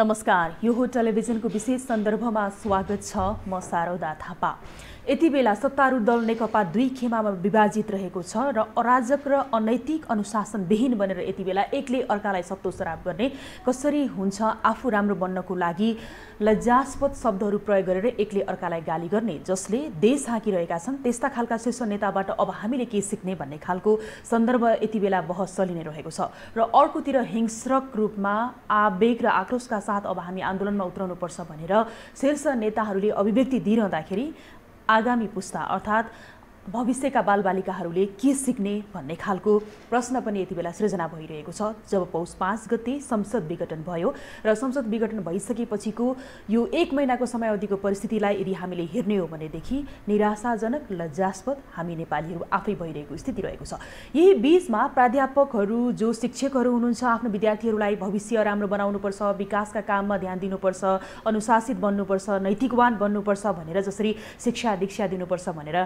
नमस्कार यो हो टेलिभिजनको विशेष सन्दर्भमा स्वागत छ म सारौदा थापा यति बेला सत्तारूढ दल नेकपा दुई खेमामा विभाजित रहेको छ र अराजक र अनैतिक अनुशासनविहीन बनेर यति बेला एकले अर्कालाई सत्तो श्राप गर्ने कसरी हुन्छ आफू राम्रो बन्नको लागि लज्जास्पद शब्दहरू प्रयोग गरेर एकले अर्कालाई गाली गर्ने जसले देश हाँकिरहेका छन् त्यस्ता खालका शीर्ष नेताबाट अब हामीले के सिक्ने भन्ने खालको सन्दर्भ यति बेला बहस चलिने रहेको छ र अर्कोतिर हिंस्रक रूपमा आवेग र आक्रोशका साथ अब हामी आन्दोलनमा उत्रनुपर्छ भनेर शीर्ष नेताहरूले अभिव्यक्ति दिइरहँदाखेरि आगामी पुस्ता अर्थात भविष्यका बालबालिकाहरूले के सिक्ने भन्ने खालको प्रश्न पनि यति बेला सृजना भइरहेको छ जब पौष पाँच गते संसद विघटन भयो र संसद विघटन भइसकेपछिको यो एक महिनाको समय अवधिको परिस्थितिलाई यदि हामीले हेर्ने हो भनेदेखि निराशाजनक लज्जास्पद हामी नेपालीहरू आफै भइरहेको स्थिति रहेको छ यही बिचमा प्राध्यापकहरू जो शिक्षकहरू हुनुहुन्छ आफ्नो विद्यार्थीहरूलाई भविष्य राम्रो बनाउनुपर्छ विकासका काममा ध्यान दिनुपर्छ अनुशासित बन्नुपर्छ नैतिकवान बन्नुपर्छ भनेर जसरी शिक्षा दीक्षा दिनुपर्छ भनेर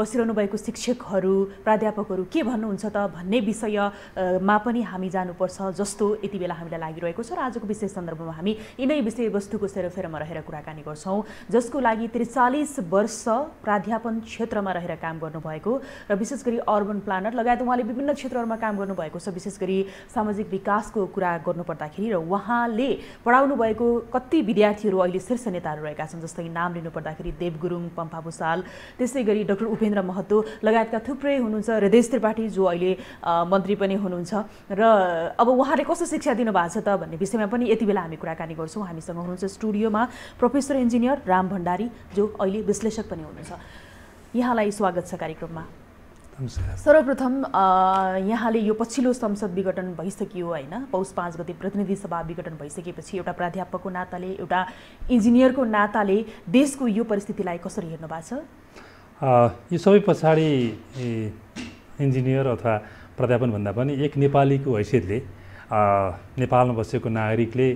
बसिरहनु गर्नुभएको शिक्षकहरू प्राध्यापकहरू के भन्नुहुन्छ त भन्ने विषयमा पनि हामी जानुपर्छ जस्तो यति बेला हामीलाई लागिरहेको छ र आजको विशेष सन्दर्भमा हामी यिनै विषयवस्तुको सेरोफेरोमा रहेर कुराकानी गर्छौँ जसको लागि त्रिचालिस वर्ष प्राध्यापन क्षेत्रमा रहेर काम गर्नुभएको र विशेष गरी अर्बन प्लानर लगायत उहाँले विभिन्न क्षेत्रहरूमा काम गर्नुभएको छ विशेष गरी सामाजिक विकासको कुरा गर्नुपर्दाखेरि र उहाँले पढाउनु भएको कति विद्यार्थीहरू अहिले शीर्ष नेताहरू रहेका छन् जस्तै नाम लिनुपर्दाखेरि देव गुरुङ पम्पा भुषाल त्यसै गरी डक्टर उपेन्द्र महत महतो लगायतका थुप्रै हुनुहुन्छ हृदेश त्रिपाठी जो अहिले मन्त्री पनि हुनुहुन्छ र अब उहाँले कस्तो शिक्षा दिनुभएको छ त भन्ने विषयमा पनि यति बेला हामी कुराकानी गर्छौँ हामीसँग हुनुहुन्छ स्टुडियोमा प्रोफेसर इन्जिनियर राम भण्डारी जो अहिले विश्लेषक पनि हुनुहुन्छ यहाँलाई स्वागत छ कार्यक्रममा सर्वप्रथम यहाँले यो पछिल्लो संसद विघटन भइसकियो होइन पौष पाँच गते प्रतिनिधि सभा विघटन भइसकेपछि एउटा प्राध्यापकको नाताले एउटा इन्जिनियरको नाताले देशको यो परिस्थितिलाई कसरी हेर्नु भएको छ यो सबै पछाडि इन्जिनियर अथवा प्राध्यापन भन्दा पनि एक नेपालीको हैसियतले नेपालमा बसेको नागरिकले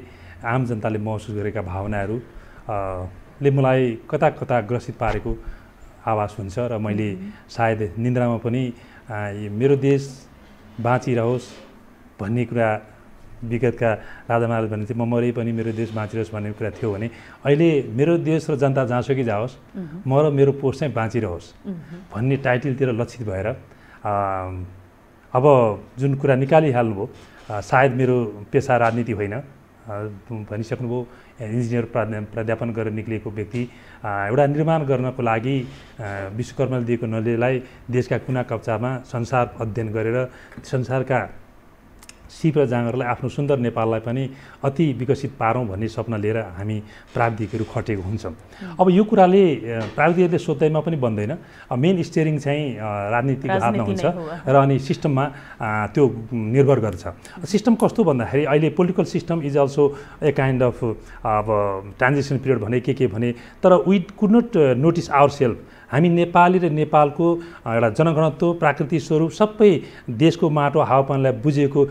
आम जनताले महसुस गरेका भावनाहरू ले मलाई कता कता ग्रसित पारेको आवाज हुन्छ र मैले सायद निन्द्रामा पनि मेरो देश बाँचिरहोस् भन्ने कुरा विगतका राजा महाराज भन्ने म मरे पनि मेरो देश बाँचिरहोस् भन्ने कुरा थियो भने अहिले मेरो देश र जनता कि जाओस् म र मेरो पोस्ट चाहिँ बाँचिरहोस् भन्ने टाइटलतिर लक्षित भएर अब जुन कुरा निकालिहाल्नुभयो सायद मेरो पेसा राजनीति होइन भनिसक्नुभयो इन्जिनियर प्राध्यापन गरेर निक्लिएको व्यक्ति एउटा निर्माण गर्नको लागि विश्वकर्माले दिएको नलेलाई देशका कुना कप्चामा संसार अध्ययन गरेर संसारका सिप र जाँगरलाई आफ्नो सुन्दर नेपाललाई पनि अति विकसित पारौँ भन्ने सपना लिएर हामी प्राविधिकहरू खटेको हुन्छौँ अब यो कुराले प्राविधिकहरूले सोध्दैमा पनि बन्दैन मेन स्टेरिङ चाहिँ राजनीतिक हातमा हुन्छ र अनि सिस्टममा त्यो निर्भर गर्छ सिस्टम कस्तो भन्दाखेरि अहिले political system is also a kind of अब ट्रान्जेक्सन पिरियड भने के के भने तर with could not notice our self हामी नेपाली र नेपालको एउटा जनगणत्व प्राकृतिक स्वरूप सबै देशको माटो हावापानीलाई बुझेको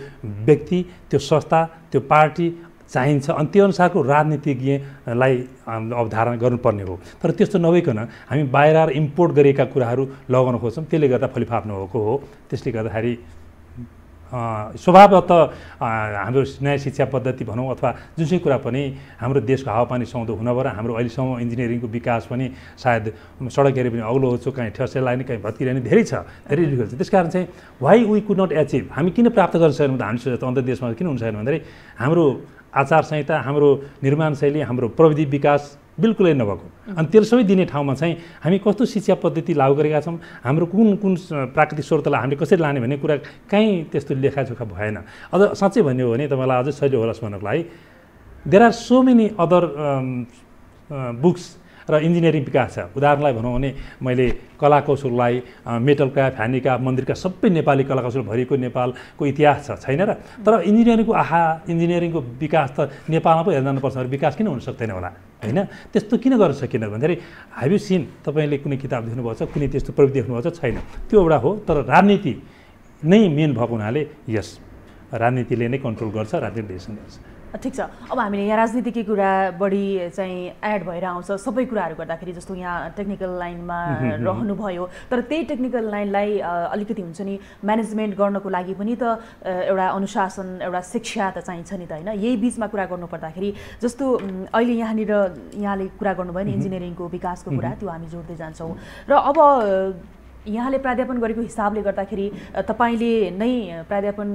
व्यक्ति त्यो संस्था त्यो पार्टी चाहिन्छ अनि त्यो अनुसारको राजनीतिज्ञलाई अवधारणा गर्नुपर्ने हो तर त्यस्तो नभइकन हामी बाहिर इम्पोर्ट गरेका कुराहरू लगाउन खोज्छौँ त्यसले गर्दा फलिफाप नभएको हो त्यसले गर्दाखेरि स्वभावत हाम्रो नयाँ शिक्षा पद्धति भनौँ अथवा जुन चाहिँ कुरा पनि हाम्रो देशको हावापानी सुहाउँदो हुन हाम्रो अहिलेसम्म इन्जिनियरिङको विकास पनि सायद सडक हेऱ्यो भने अग्लो होचो काहीँ ठ्यासे लाग्ने काहीँ भत्किरहने धेरै छ धेरै डिफिकल्ट छ त्यस कारण चाहिँ why we could not achieve हामी किन प्राप्त गर्न सकेनौँ त हामी सोच्छ अन्त देशमा किन हुन सकेन भन्दाखेरि हाम्रो आचार संहिता हाम्रो निर्माण शैली हाम्रो प्रविधि विकास बिल्कुलै नभएको अनि तेरो सबै दिने ठाउँमा चाहिँ हामी कस्तो शिक्षा पद्धति लागू गरेका छौँ हाम्रो कुन कुन प्राकृतिक स्रोतलाई हामीले कसरी लाने भन्ने कुरा कहीँ त्यस्तो लेखाजोखा भएन अझ साँच्चै भन्यो भने तपाईँलाई अझै सजिलो होला भन्नको लागि there are so many other books र इन्जिनियरिङ विकास छ उदाहरणलाई भनौँ भने मैले कला कौशललाई मेटल क्राफ्ट मन्दिरका सबै नेपाली कला कौशल भरिएको नेपालको इतिहास छ छैन र तर इन्जिनियरिङको आहा इन्जिनियरिङको विकास त नेपालमा पो हेर्न जानुपर्छ विकास किन हुन सक्दैन होला होइन त्यस्तो किन गर्न सकिँदैन भन्दाखेरि यु सिन तपाईँले कुनै किताब देख्नुभएको छ कुनै त्यस्तो प्रवृत्ति देख्नुभएको छ छैन त्यो एउटा हो तर राजनीति नै मेन भएको हुनाले यस राजनीतिले नै कन्ट्रोल गर्छ राजनीति डिसिसन गर्छ ठिक छ अब हामीले यहाँ राजनीतिकै कुरा बढी चाहिँ एड भएर आउँछ सबै कुराहरू गर्दाखेरि जस्तो यहाँ टेक्निकल लाइनमा रहनुभयो तर त्यही टेक्निकल लाइनलाई अलिकति हुन्छ नि म्यानेजमेन्ट गर्नको लागि पनि त एउटा अनुशासन एउटा शिक्षा त चाहिन्छ नि त होइन यही बिचमा कुरा गर्नुपर्दाखेरि जस्तो अहिले यहाँनिर यहाँले कुरा गर्नुभयो नि इन्जिनियरिङको विकासको कुरा त्यो हामी जोड्दै जान्छौँ र अब यहाँले प्राध्यापन गरेको हिसाबले गर्दाखेरि तपाईँले नै प्राध्यापन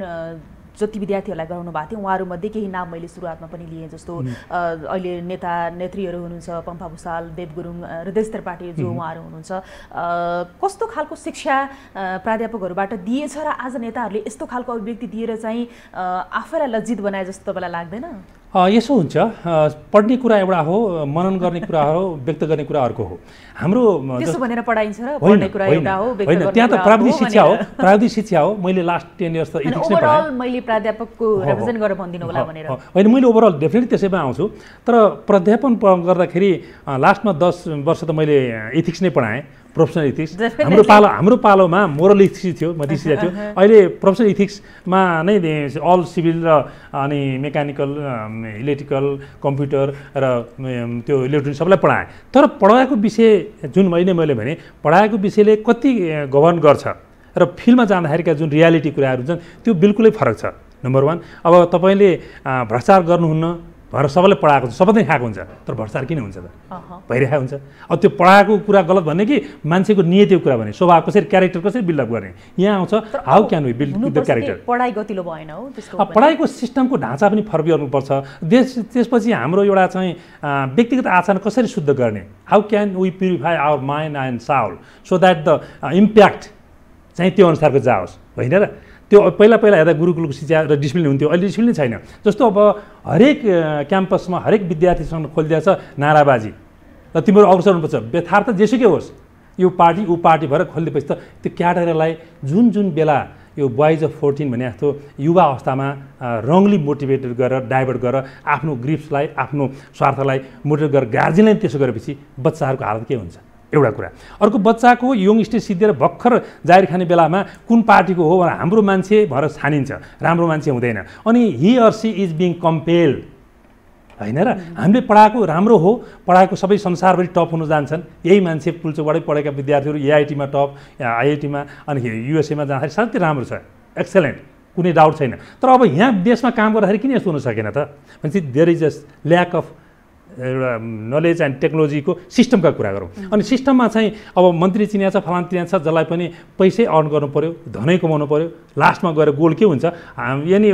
जति विद्यार्थीहरूलाई गराउनु भएको थियो उहाँहरूमध्ये केही नाम मैले सुरुवातमा पनि लिएँ जस्तो अहिले नेता नेत्रीहरू हुनुहुन्छ पम्पा भूषाल देव गुरुङ हृदय त्रिपाठी जो उहाँहरू हुनुहुन्छ कस्तो खालको शिक्षा प्राध्यापकहरूबाट दिएछ र आज नेताहरूले यस्तो खालको अभिव्यक्ति दिएर चाहिँ आफैलाई लज्जित बनाए जस्तो तपाईँलाई लाग्दैन यसो हुन्छ पढ्ने कुरा एउटा हो मनन गर्ने कुरा हो व्यक्त गर्ने कुरा अर्को हो हाम्रो होइन त्यहाँ त प्राविधिक शिक्षा हो प्राविधिक शिक्षा हो मैले लास्ट टेन इयर्स त इथिक्स नै पढाएँ होइन मैले ओभरअल डेफिनेटली त्यसैमा आउँछु तर प्राध्यापन गर्दाखेरि लास्टमा दस वर्ष त मैले इथिक्स नै पढाएँ प्रोफेसनल इथिक्स हाम्रो पालो हाम्रो पालोमा मोरल इथिक्स थियो मधेसिया थियो अहिले प्रोफेसनल इथिक्समा नै अल सिभिल र अनि मेकानिकल इलेक्ट्रिकल कम्प्युटर र त्यो इलेक्ट्रोनिक सबलाई पढाएँ तर पढाएको विषय जुन मैले मैले भने पढाएको विषयले कति गभर्न गर्छ र फिल्डमा जाँदाखेरिका जुन रियालिटी कुराहरू छन् त्यो बिल्कुलै फरक छ नम्बर वान अब तपाईँले भ्रष्टाचार गर्नुहुन्न भएर सबैले पढाएको हुन्छ सबैले खाएको हुन्छ तर भ्रष्टार किन हुन्छ त भइरहेको हुन्छ अब त्यो पढाएको कुरा गलत भन्ने कि मान्छेको नियतिको कुरा भने स्वभाव कसरी क्यारेक्टर कसरी बिल्डअप गर्ने यहाँ आउँछ how can we build the character पढाइ गतिलो भएन हो पढाइको सिस्टमको ढाँचा पनि गर्नुपर्छ देश त्यसपछि हाम्रो एउटा चाहिँ व्यक्तिगत आचरण कसरी शुद्ध गर्ने how can we purify our mind and soul so that the impact चाहिँ त्यो अनुसारको जाओस् होइन र त्यो पहिला पहिला हेर्दा गुरुकुलको शिक्षा र डिसिप्लिन हुन्थ्यो अहिले डिसिप्लिन छैन जस्तो अब हरेक क्याम्पसमा हरेक विद्यार्थीसँग खोलिदिएको छ नाराबाजी र तिम्रो अवसर हुनुपर्छ यथार्थ जेसुकै होस् यो पार्टी ऊ पार्टी भएर खोलिदिएपछि त त्यो क्याडरलाई जुन जुन बेला यो बोइज अफ फोर्टिन भने जस्तो युवा अवस्थामा रङली मोटिभेटेड गरेर डाइभर्ट गरेर आफ्नो ग्रिप्सलाई आफ्नो स्वार्थलाई मोटिभेट गरेर गार्जेनलाई त्यसो गरेपछि बच्चाहरूको हालत के हुन्छ एउटा कुरा अर्को बच्चाको यङ स्टेज सिद्धिएर भर्खर जाहिर खाने बेलामा कुन पार्टीको हो भनेर हाम्रो मान्छे भएर छानिन्छ राम्रो मान्छे हुँदैन अनि हि अर्सी इज बिङ कम्पेल होइन र हामीले पढाएको राम्रो हो पढाएको सबै संसारभरि टप हुन जान्छन् यही मान्छे पुल्चोबाटै पढेका विद्यार्थीहरू एआइटीमा टप आइआइटीमा अनि युएसएमा जाँदाखेरि साथै राम्रो छ एक्सलेन्ट कुनै डाउट छैन तर अब यहाँ देशमा काम गर्दाखेरि किन यस्तो हुन सकेन त भनेपछि there is a lack of एउटा नलेज एन्ड टेक्नोलोजीको सिस्टमका कुरा गरौँ अनि सिस्टममा चाहिँ अब मन्त्री चिनिया छ फलान चिनिया छ जसलाई पनि पैसै अर्न गर्नु पऱ्यो धनै कमाउनु पऱ्यो लास्टमा गएर गोल के हुन्छ यानि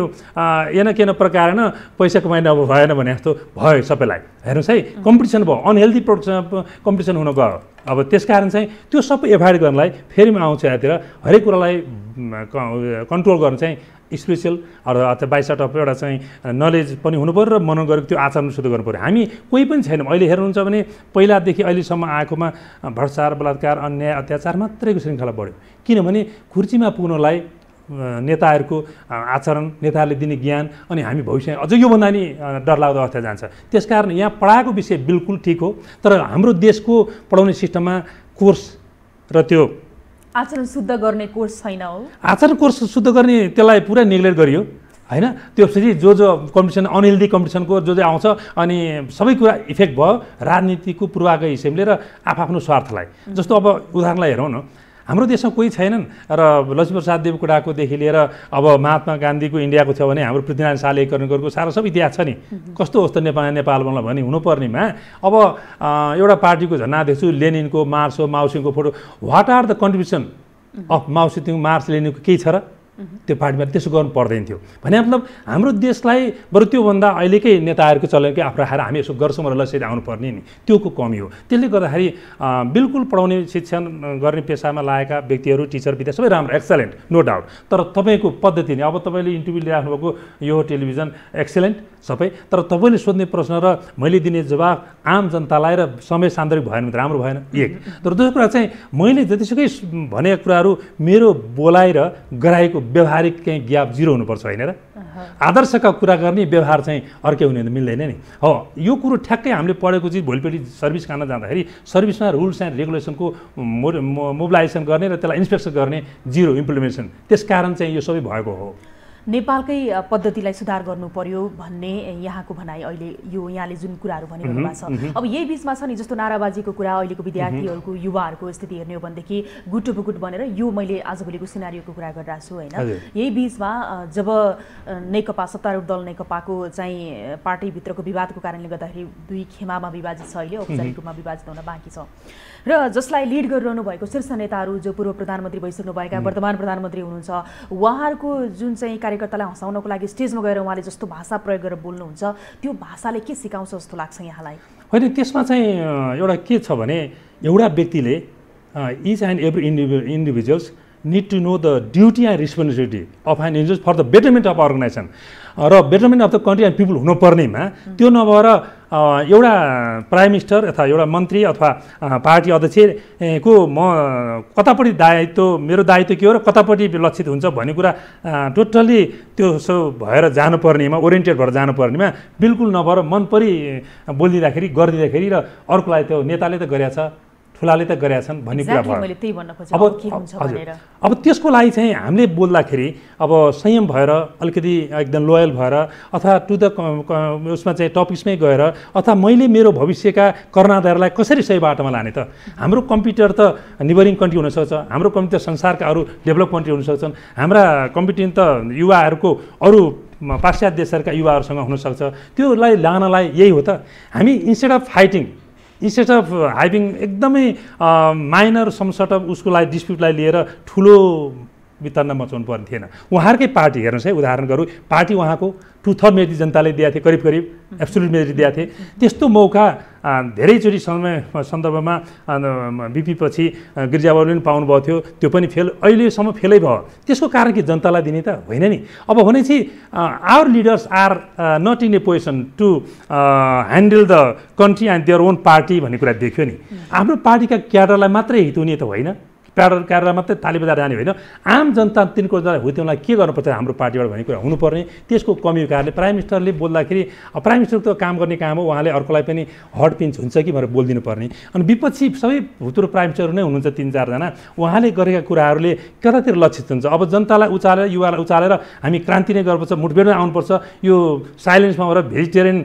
एन केन प्रकार पैसा कमाइन अब भएन भने जस्तो भयो सबैलाई हेर्नुहोस् है कम्पिटिसन भयो अनहेल्दी प्रोडक्ट कम्पिटिसन हुन गयो अब त्यस कारण चाहिँ त्यो सबै एभोइड गर्नलाई फेरि म आउँछु यहाँतिर हरेक कुरालाई कन्ट्रोल गर्नु चाहिँ स्पेसियल अथवा बाइसट अफ एउटा चाहिँ नलेज पनि पऱ्यो र गरेको त्यो आचरण शुद्ध पऱ्यो हामी कोही पनि छैनौँ अहिले हेर्नुहुन्छ भने पहिलादेखि अहिलेसम्म आएकोमा भ्रष्टाचार बलात्कार अन्याय अत्याचार मात्रैको श्रृङ्खला बढ्यो किनभने खुर्चीमा पुग्नलाई नेताहरूको आचरण नेताहरूले दिने ज्ञान अनि हामी भविष्य अझ योभन्दा नि डरलाग्दो अवस्था जान्छ त्यसकारण यहाँ पढाएको विषय बिल्कुल ठिक हो तर हाम्रो देशको पढाउने सिस्टममा कोर्स र त्यो आचरण शुद्ध गर्ने कोर्स छैन हो आचरण कोर्स शुद्ध गर्ने त्यसलाई पुरा नेग्लेक्ट गरियो होइन त्यसपछि जो जो कम्पिटिसन अनहेल्दी कम्पिटिसनको जो जो आउँछ अनि सबै कुरा इफेक्ट भयो राजनीतिको पूर्वाग्रह हिसाबले र आफआफ्नो स्वार्थलाई जस्तो अब उदाहरणलाई हेरौँ न हाम्रो देशमा कोही छैनन् र लक्ष्मीप्रसाद देवकोटाकोदेखि लिएर अब महात्मा गान्धीको इन्डियाको थियो भने हाम्रो पृथ्वीनारायण शाह गरेको सारा सब इतिहास छ नि कस्तो होस् त नेपाल नेपालमा भने हुनुपर्नेमा अब एउटा पार्टीको झन्डा देख्छु लेनिनको मार्सो माउसिङको फोटो what are the contribution of माउसिङ मार्स लेनिनको केही छ र त्यो पार्टीमा त्यसो गर्नु पर्दैन थियो भने मतलब हाम्रो देशलाई बरु त्योभन्दा अहिलेकै नेताहरूको चलेको आफ्नो खाएर हामी यसो गर्छौँ र लसरी आउनुपर्ने नि त्योको कमी हो त्यसले गर्दाखेरि बिल्कुल पढाउने शिक्षण गर्ने पेसामा लागेका व्यक्तिहरू टिचर विद्या सबै राम्रो एक्सलेन्ट नो डाउट तर तपाईँको पद्धति नै अब तपाईँले इन्टरभ्यू लिइराख्नुभएको यो टेलिभिजन एक्सलेन्ट सबै तर तपाईँले सोध्ने प्रश्न र मैले दिने जवाब आम जनतालाई र समय सान्दर्भिक भएन भने राम्रो भएन एक तर दोस्रो कुरा चाहिँ मैले जतिसुकै भनेका कुराहरू मेरो बोलाएर गराएको व्यवहारिक चाहिँ ग्याप जिरो हुनुपर्छ होइन र आदर्शका कुरा गर्ने व्यवहार चाहिँ अर्कै हुने मिल्दैन नि हो यो कुरो ठ्याक्कै हामीले पढेको चिज भोलिपल्ट सर्भिस खान जाँदाखेरि सर्भिसमा रुल्स एन्ड रेगुलेसनको मो मोबिलाइजेसन गर्ने र त्यसलाई इन्सपेक्सन गर्ने जिरो इम्प्लिमेन्टेसन त्यस कारण चाहिँ यो सबै भएको हो नेपालकै पद्धतिलाई सुधार गर्नु पर्यो भन्ने यहाँको भनाइ अहिले यो यहाँले जुन कुराहरू भनिरहनु भएको छ अब यही बिचमा छ नि जस्तो नाराबाजीको कुरा अहिलेको विद्यार्थीहरूको युवाहरूको स्थिति हेर्ने हो भनेदेखि गुटो बुकुट बनेर यो मैले आजभोलिको सिनारीको कुरा गरिरहेको छु होइन यही बिचमा जब नेकपा सत्तारूढ दल नेकपाको चाहिँ पार्टीभित्रको विवादको कारणले गर्दाखेरि दुई खेमामा विभाजित छ अहिले औपचारिक रूपमा विभाजित हुन बाँकी छ र जसलाई लिड गरिरहनु भएको शीर्ष नेताहरू जो पूर्व प्रधानमन्त्री भइसक्नुभएका वर्तमान प्रधानमन्त्री हुनुहुन्छ उहाँहरूको जुन चाहिँ कार्यकर्तालाई हँसाउनको लागि स्टेजमा गएर उहाँले जस्तो भाषा प्रयोग गरेर बोल्नुहुन्छ त्यो भाषाले के सिकाउँछ जस्तो लाग्छ यहाँलाई होइन त्यसमा चाहिँ एउटा के छ भने एउटा व्यक्तिले each and every individuals need to know the duty and responsibility of and individual for the betterment of organisation र betterment of the country and people हुनुपर्नेमा त्यो नभएर एउटा प्राइम मिनिस्टर अथवा एउटा मन्त्री अथवा पार्टी अध्यक्ष को म कतापट्टि दायित्व मेरो दायित्व के हो र कतापट्टि लक्षित हुन्छ भन्ने कुरा टोटल्ली त्यो सो भएर जानुपर्नेमा ओरिएन्टेड भएर जानुपर्नेमा बिल्कुल नभएर मनपरि बोलिदिँदाखेरि गरिदिँदाखेरि र अर्कोलाई त्यो नेताले त गरेछ छ ठुलाले त गरेका छन् भन्ने कुरा भयो अब हजुर अब त्यसको लागि चाहिँ हामीले बोल्दाखेरि अब संयम भएर अलिकति एकदम लोयल भएर अथवा टु द उसमा चाहिँ टपिक्समै गएर अथवा मैले मेरो भविष्यका कर्णाधारलाई कसरी सही बाटोमा लाने त हाम्रो कम्प्युटर त निभरिङ कन्ट्री हुनसक्छ हाम्रो कम्प्युटर संसारका अरू डेभलप कन्ट्री हुनसक्छन् हाम्रा कम्प्युटर त युवाहरूको अरू पाश्चात्य देशहरूका युवाहरूसँग हुनसक्छ त्योलाई लानलाई यही हो त हामी instead of fighting instead of having एकदमै माइनर सम सर्ट अफ उसको लागि डिस्प्युटलाई लिएर ठुलो वितन्न मचाउनु पर्ने थिएन उहाँहरूकै पार्टी हेर्नुहोस् है उदाहरण गरौँ पार्टी उहाँको टु थर्ड मेजोरी जनताले दिएको थिएँ करिब करिब एब्सोल्युट मेजोरी दिएको थिएँ त्यस्तो मौका धेरैचोटि समय सन्दर्भमा बिपी पछि गिर्जावरले पनि पाउनुभएको थियो त्यो पनि फेल अहिलेसम्म फेलै भयो त्यसको कारण कि जनतालाई दिने त होइन नि अब भनेपछि our leaders are not in a position to handle the country and their own party भन्ने कुरा देख्यो नि आफ्नो पार्टीका क्याडरलाई मात्रै हित हुने त होइन प्याडर काटेर मात्रै ताली बजाएर जाने होइन आम जनता तिनको हुत्योलाई के गर्नुपर्छ हाम्रो पार्टीबाट भन्ने कुरा हुनुपर्ने त्यसको कमीको कारणले प्राइम मिनिस्टरले बोल्दाखेरि प्राइम मिनिस्टरको काम गर्ने काम हो उहाँले अर्कोलाई पनि हट पिन्च हुन्छ कि भनेर बोलिदिनु पर्ने अनि विपक्षी सबै भुतुरो प्राइम मिनिस्टर नै हुनुहुन्छ तिन चारजना उहाँले गरेका कुराहरूले कतातिर लक्षित हुन्छ अब जनतालाई उचालेर युवालाई उचालेर हामी क्रान्ति नै गर्नुपर्छ नै आउनुपर्छ यो साइलेन्समा भएर भेजिटेरियन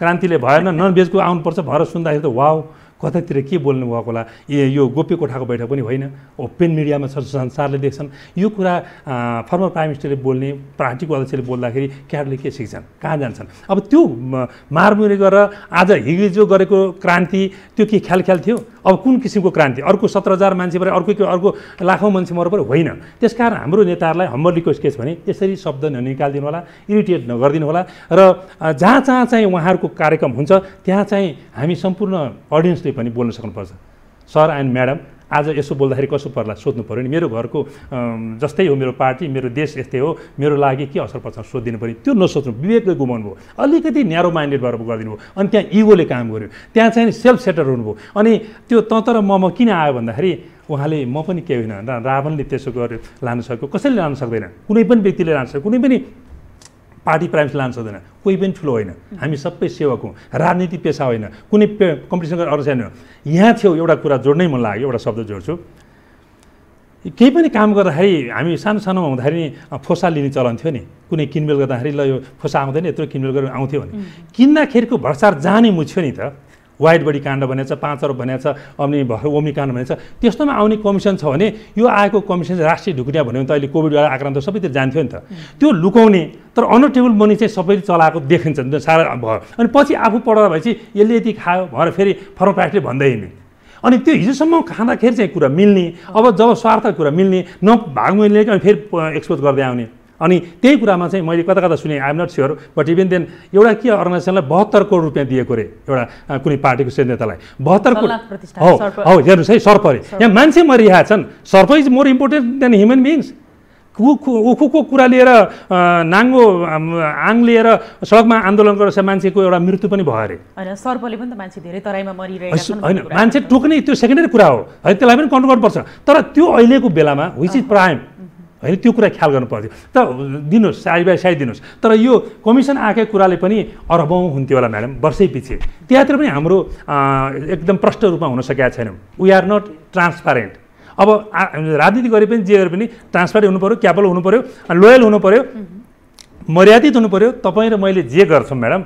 क्रान्तिले भएन नन भेजको आउनुपर्छ भनेर सुन्दाखेरि त वाउ कतातिर के बोल्नु भएको होला ए यो गोप्य कोठाको बैठक पनि होइन ओपन मिडियामा संसारले देख्छन् यो कुरा फर्मर प्राइम मिनिस्टरले बोल्ने पार्टीको अध्यक्षले बोल्दाखेरि क्यारले के सिक्छन् कहाँ जान्छन् अब त्यो मारमुरी गरेर आज हिजो गरेको क्रान्ति त्यो के ख्याल ख्याल थियो अब कुन किसिमको क्रान्ति अर्को सत्र हजार मान्छे पऱ्यो अर्को के अर्को लाखौँ मान्छे मर पऱ्यो होइन त्यसकारण हाम्रो नेताहरूलाई हम्बल रिक्वेस्ट के छ भने त्यसरी शब्द ननिकालिदिनु होला इरिटेट नगरिदिनु होला र जहाँ जहाँ चाहिँ उहाँहरूको कार्यक्रम हुन्छ त्यहाँ चाहिँ हामी सम्पूर्ण अडियन्सले पनि बोल्न सक्नुपर्छ सर एन्ड म्याडम आज यसो बोल्दाखेरि कसो पर्ला सोध्नु पऱ्यो नि मेरो घरको जस्तै हो मेरो पार्टी मेरो देश यस्तै हो मेरो लागि के असर पर्छ सोधिदिनु पऱ्यो त्यो नसोच्नु विवेकले गुमाउनु भयो अलिकति न्यारो माइन्डेड भएर गरिदिनु भयो अनि त्यहाँ इगोले काम गर्यो त्यहाँ चाहिँ सेल्फ सेटर हुनुभयो अनि त्यो त तर म किन आयो भन्दाखेरि उहाँले म पनि केही होइन रावणले त्यसो गरेर लानु सक्यो कसैले लानु सक्दैन कुनै पनि व्यक्तिले लानु सक्यो कुनै पनि पार्टी प्राइम्स लान सक्दैन कोही पनि ठुलो होइन हामी सबै सेवक हौँ राजनीति पेसा होइन कुनै पे कम्पिटिसन गरेर अरू छैन यहाँ थियो एउटा कुरा जोड्नै मन लाग्यो एउटा शब्द जोड्छु केही पनि काम गर्दाखेरि हामी सानो सानो हुँदाखेरि नि फोसा लिने चलन थियो नि कुनै किनमेल गर्दाखेरि ल यो फोसा आउँदैन यत्रो किनमेल गरेर आउँथ्यो भने किन्दाखेरिको भर्सार जाने मुछ्यो नि त वाइड बडी काण्ड भनेको छ पाँच अरब भनेको छ अनि भर्खर ओमी काण्ड भनेको छ त्यस्तोमा आउने कमिसन छ भने यो आएको कमिसन राष्ट्रिय ढुकुटिया भन्यो भने त अहिले कोभिडबाट आक्रान्त सबैतिर जान्थ्यो नि त त्यो लुकाउने तर अनटेबल मनी चाहिँ सबैले चलाएको देखिन्छ नि त सारा भयो अनि पछि आफू पढेर भएपछि यसले यति खायो भएर फेरि फर्मप्याटले भन्दै हिँड्ने अनि त्यो हिजोसम्म खाँदाखेरि चाहिँ कुरा मिल्ने अब जब स्वार्थ कुरा मिल्ने न भाग मिल्ने अनि फेरि एक्सपोज गर्दै आउने अनि त्यही कुरामा चाहिँ मैले कता कता सुने I'm not sure but even then एउटा के अर्गनाइजेसनलाई बहत्तर करोड रुपियाँ दिएको अरे एउटा कुनै पार्टीको नेतालाई बहत्तर करोड हो हो हेर्नुहोस् है सर्प अरे यहाँ मान्छे मरिरहेका छन् सर्प is more important than human beings उखुको कुरा लिएर नाङ्गो आङ लिएर सडकमा आन्दोलन गरेर मान्छेको एउटा मृत्यु पनि भयो अरे होइन मान्छे टोक्ने त्यो सेकेन्डरी कुरा हो है त्यसलाई पनि कन्ट्रोल गर्नुपर्छ तर त्यो अहिलेको बेलामा विच इज प्राइम होइन त्यो कुरा ख्याल गर्नु पर्थ्यो त दिनुहोस् बाई साइड दिनुहोस् तर यो कमिसन आएकै कुराले पनि अरबौँ हुन्थ्यो होला म्याडम वर्षै पछि त्यहाँतिर पनि हाम्रो एकदम प्रष्ट रूपमा हुन सकेका छैनौँ वी आर नट ट्रान्सपारेन्ट अब राजनीति गरे पनि जे गरे पनि ट्रान्सपारेन्ट हुनु पऱ्यो क्यापल हुनु पऱ्यो लोयल हुनु पऱ्यो मर्यादित हुनु पऱ्यो तपाईँ र मैले जे गर्छौँ म्याडम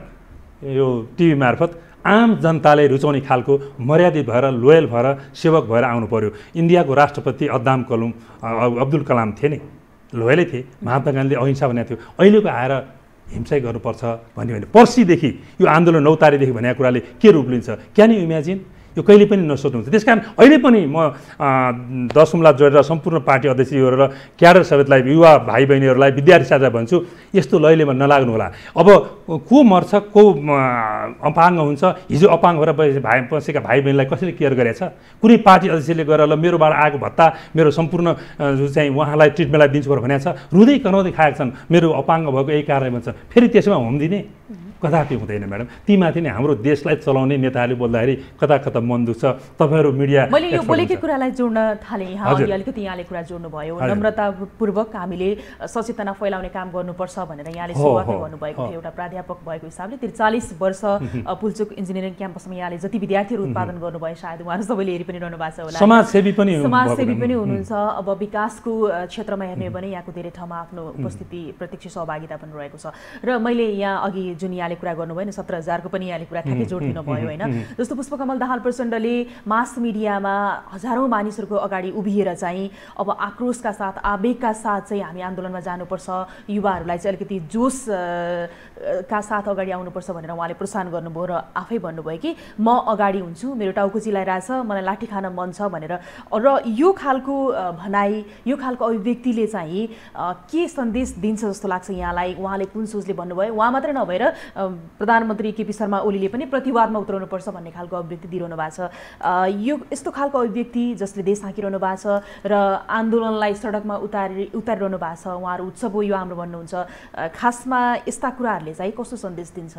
यो टिभी मार्फत आम जनताले रुचाउने खालको मर्यादित भएर लोयल भएर सेवक भएर आउनु पऱ्यो इन्डियाको राष्ट्रपति अद्दाम कलुम अब्दुल कलाम थिए नि लोयलै थिए महात्मा गान्धीले अहिंसा भनेको थियो अहिलेको आएर हिंसै गर्नुपर्छ भन्यो भने पर्सिदेखि यो आन्दोलन नौ तारिकदेखि भनेको कुराले के रूप लिन्छ क्यान यु इमेजिन यो कहिले पनि नसोच्नुहुन्छ त्यस कारण अहिले पनि म दस जोडेर सम्पूर्ण पार्टी अध्यक्ष र क्याडर सबैलाई युवा भाइ बहिनीहरूलाई विद्यार्थी साझा भन्छु यस्तो लैलेमा होला अब को मर्छ को अपाङ्ग हुन्छ हिजो अपाङ्ग भएर भाइ बसेका भाइ बहिनीलाई कसैले केयर गरेछ कुनै पार्टी अध्यक्षले गएर ल मेरोबाट आएको भत्ता मेरो सम्पूर्ण चाहिँ उहाँलाई ट्रिटमेन्टलाई दिन्छु भनेर भनेको छ रुँदै कराउँदै खाएका छन् मेरो अपाङ्ग भएको यही कारणले भन्छ फेरि त्यसमा होम दिने कदापि हुँदैन म्याडम तीमाथि नै हाम्रो देशलाई चलाउने नेताहरूले बोल्दाखेरि कता कता मन दुख्छ तपाईँहरू मिडिया मैले यो बोलेकै कुरालाई जोड्न थालेँ यहाँ अघि अलिकति यहाँले कुरा जोड्नुभयो नम्रतापूर्वक हामीले सचेतना फैलाउने काम गर्नुपर्छ भनेर यहाँले भन्नुभएको थियो एउटा प्राध्यापक भएको हिसाबले त्रिचालिस वर्ष पुलचोक इन्जिनियरिङ क्याम्पसमा यहाँले जति विद्यार्थीहरू उत्पादन गर्नुभयो सायद उहाँहरू सबैले हेरि पनि रहनु भएको छ होला समाजसेवी पनि समाजसेवी पनि हुनुहुन्छ अब विकासको क्षेत्रमा हेर्ने हो भने यहाँको धेरै ठाउँमा आफ्नो उपस्थिति प्रत्यक्ष सहभागिता पनि रहेको छ र मैले यहाँ अघि जुन यहाँले कुरा गर्नुभयो नि सत्र हजारको पनि यहाँले कुरा ठ्याक्कै जोड दिनुभयो होइन जस्तो पुष्पकमल दाहाल प्रचण्डले मास मिडियामा हजारौँ मानिसहरूको अगाडि उभिएर चाहिँ अब आक्रोशका साथ आवेगका साथ चाहिँ हामी आन्दोलनमा जानुपर्छ युवाहरूलाई चाहिँ अलिकति जोस का साथ अगाडि आउनुपर्छ भनेर उहाँले प्रोत्साहन गर्नुभयो र आफै भन्नुभयो कि म अगाडि हुन्छु मेरो टाउको चिलाइरहेछ मलाई लाठी खान मन छ भनेर र यो खालको भनाइ यो खालको अभिव्यक्तिले चाहिँ के सन्देश दिन्छ जस्तो लाग्छ यहाँलाई उहाँले कुन सोचले भन्नुभयो उहाँ मात्रै नभएर प्रधानमन्त्री केपी शर्मा ओलीले पनि प्रतिवादमा उत्राउनुपर्छ भन्ने खालको अभिव्यक्ति दिइरहनु भएको छ यो यस्तो खालको अभिव्यक्ति जसले देश हाँकिरहनु भएको छ र आन्दोलनलाई सडकमा उतारि उतारिरहनु भएको छ उहाँहरू उत्सव हो यो हाम्रो भन्नुहुन्छ खासमा यस्ता कुराहरू उहाँहरूले चाहिँ कस्तो सन्देश दिन्छ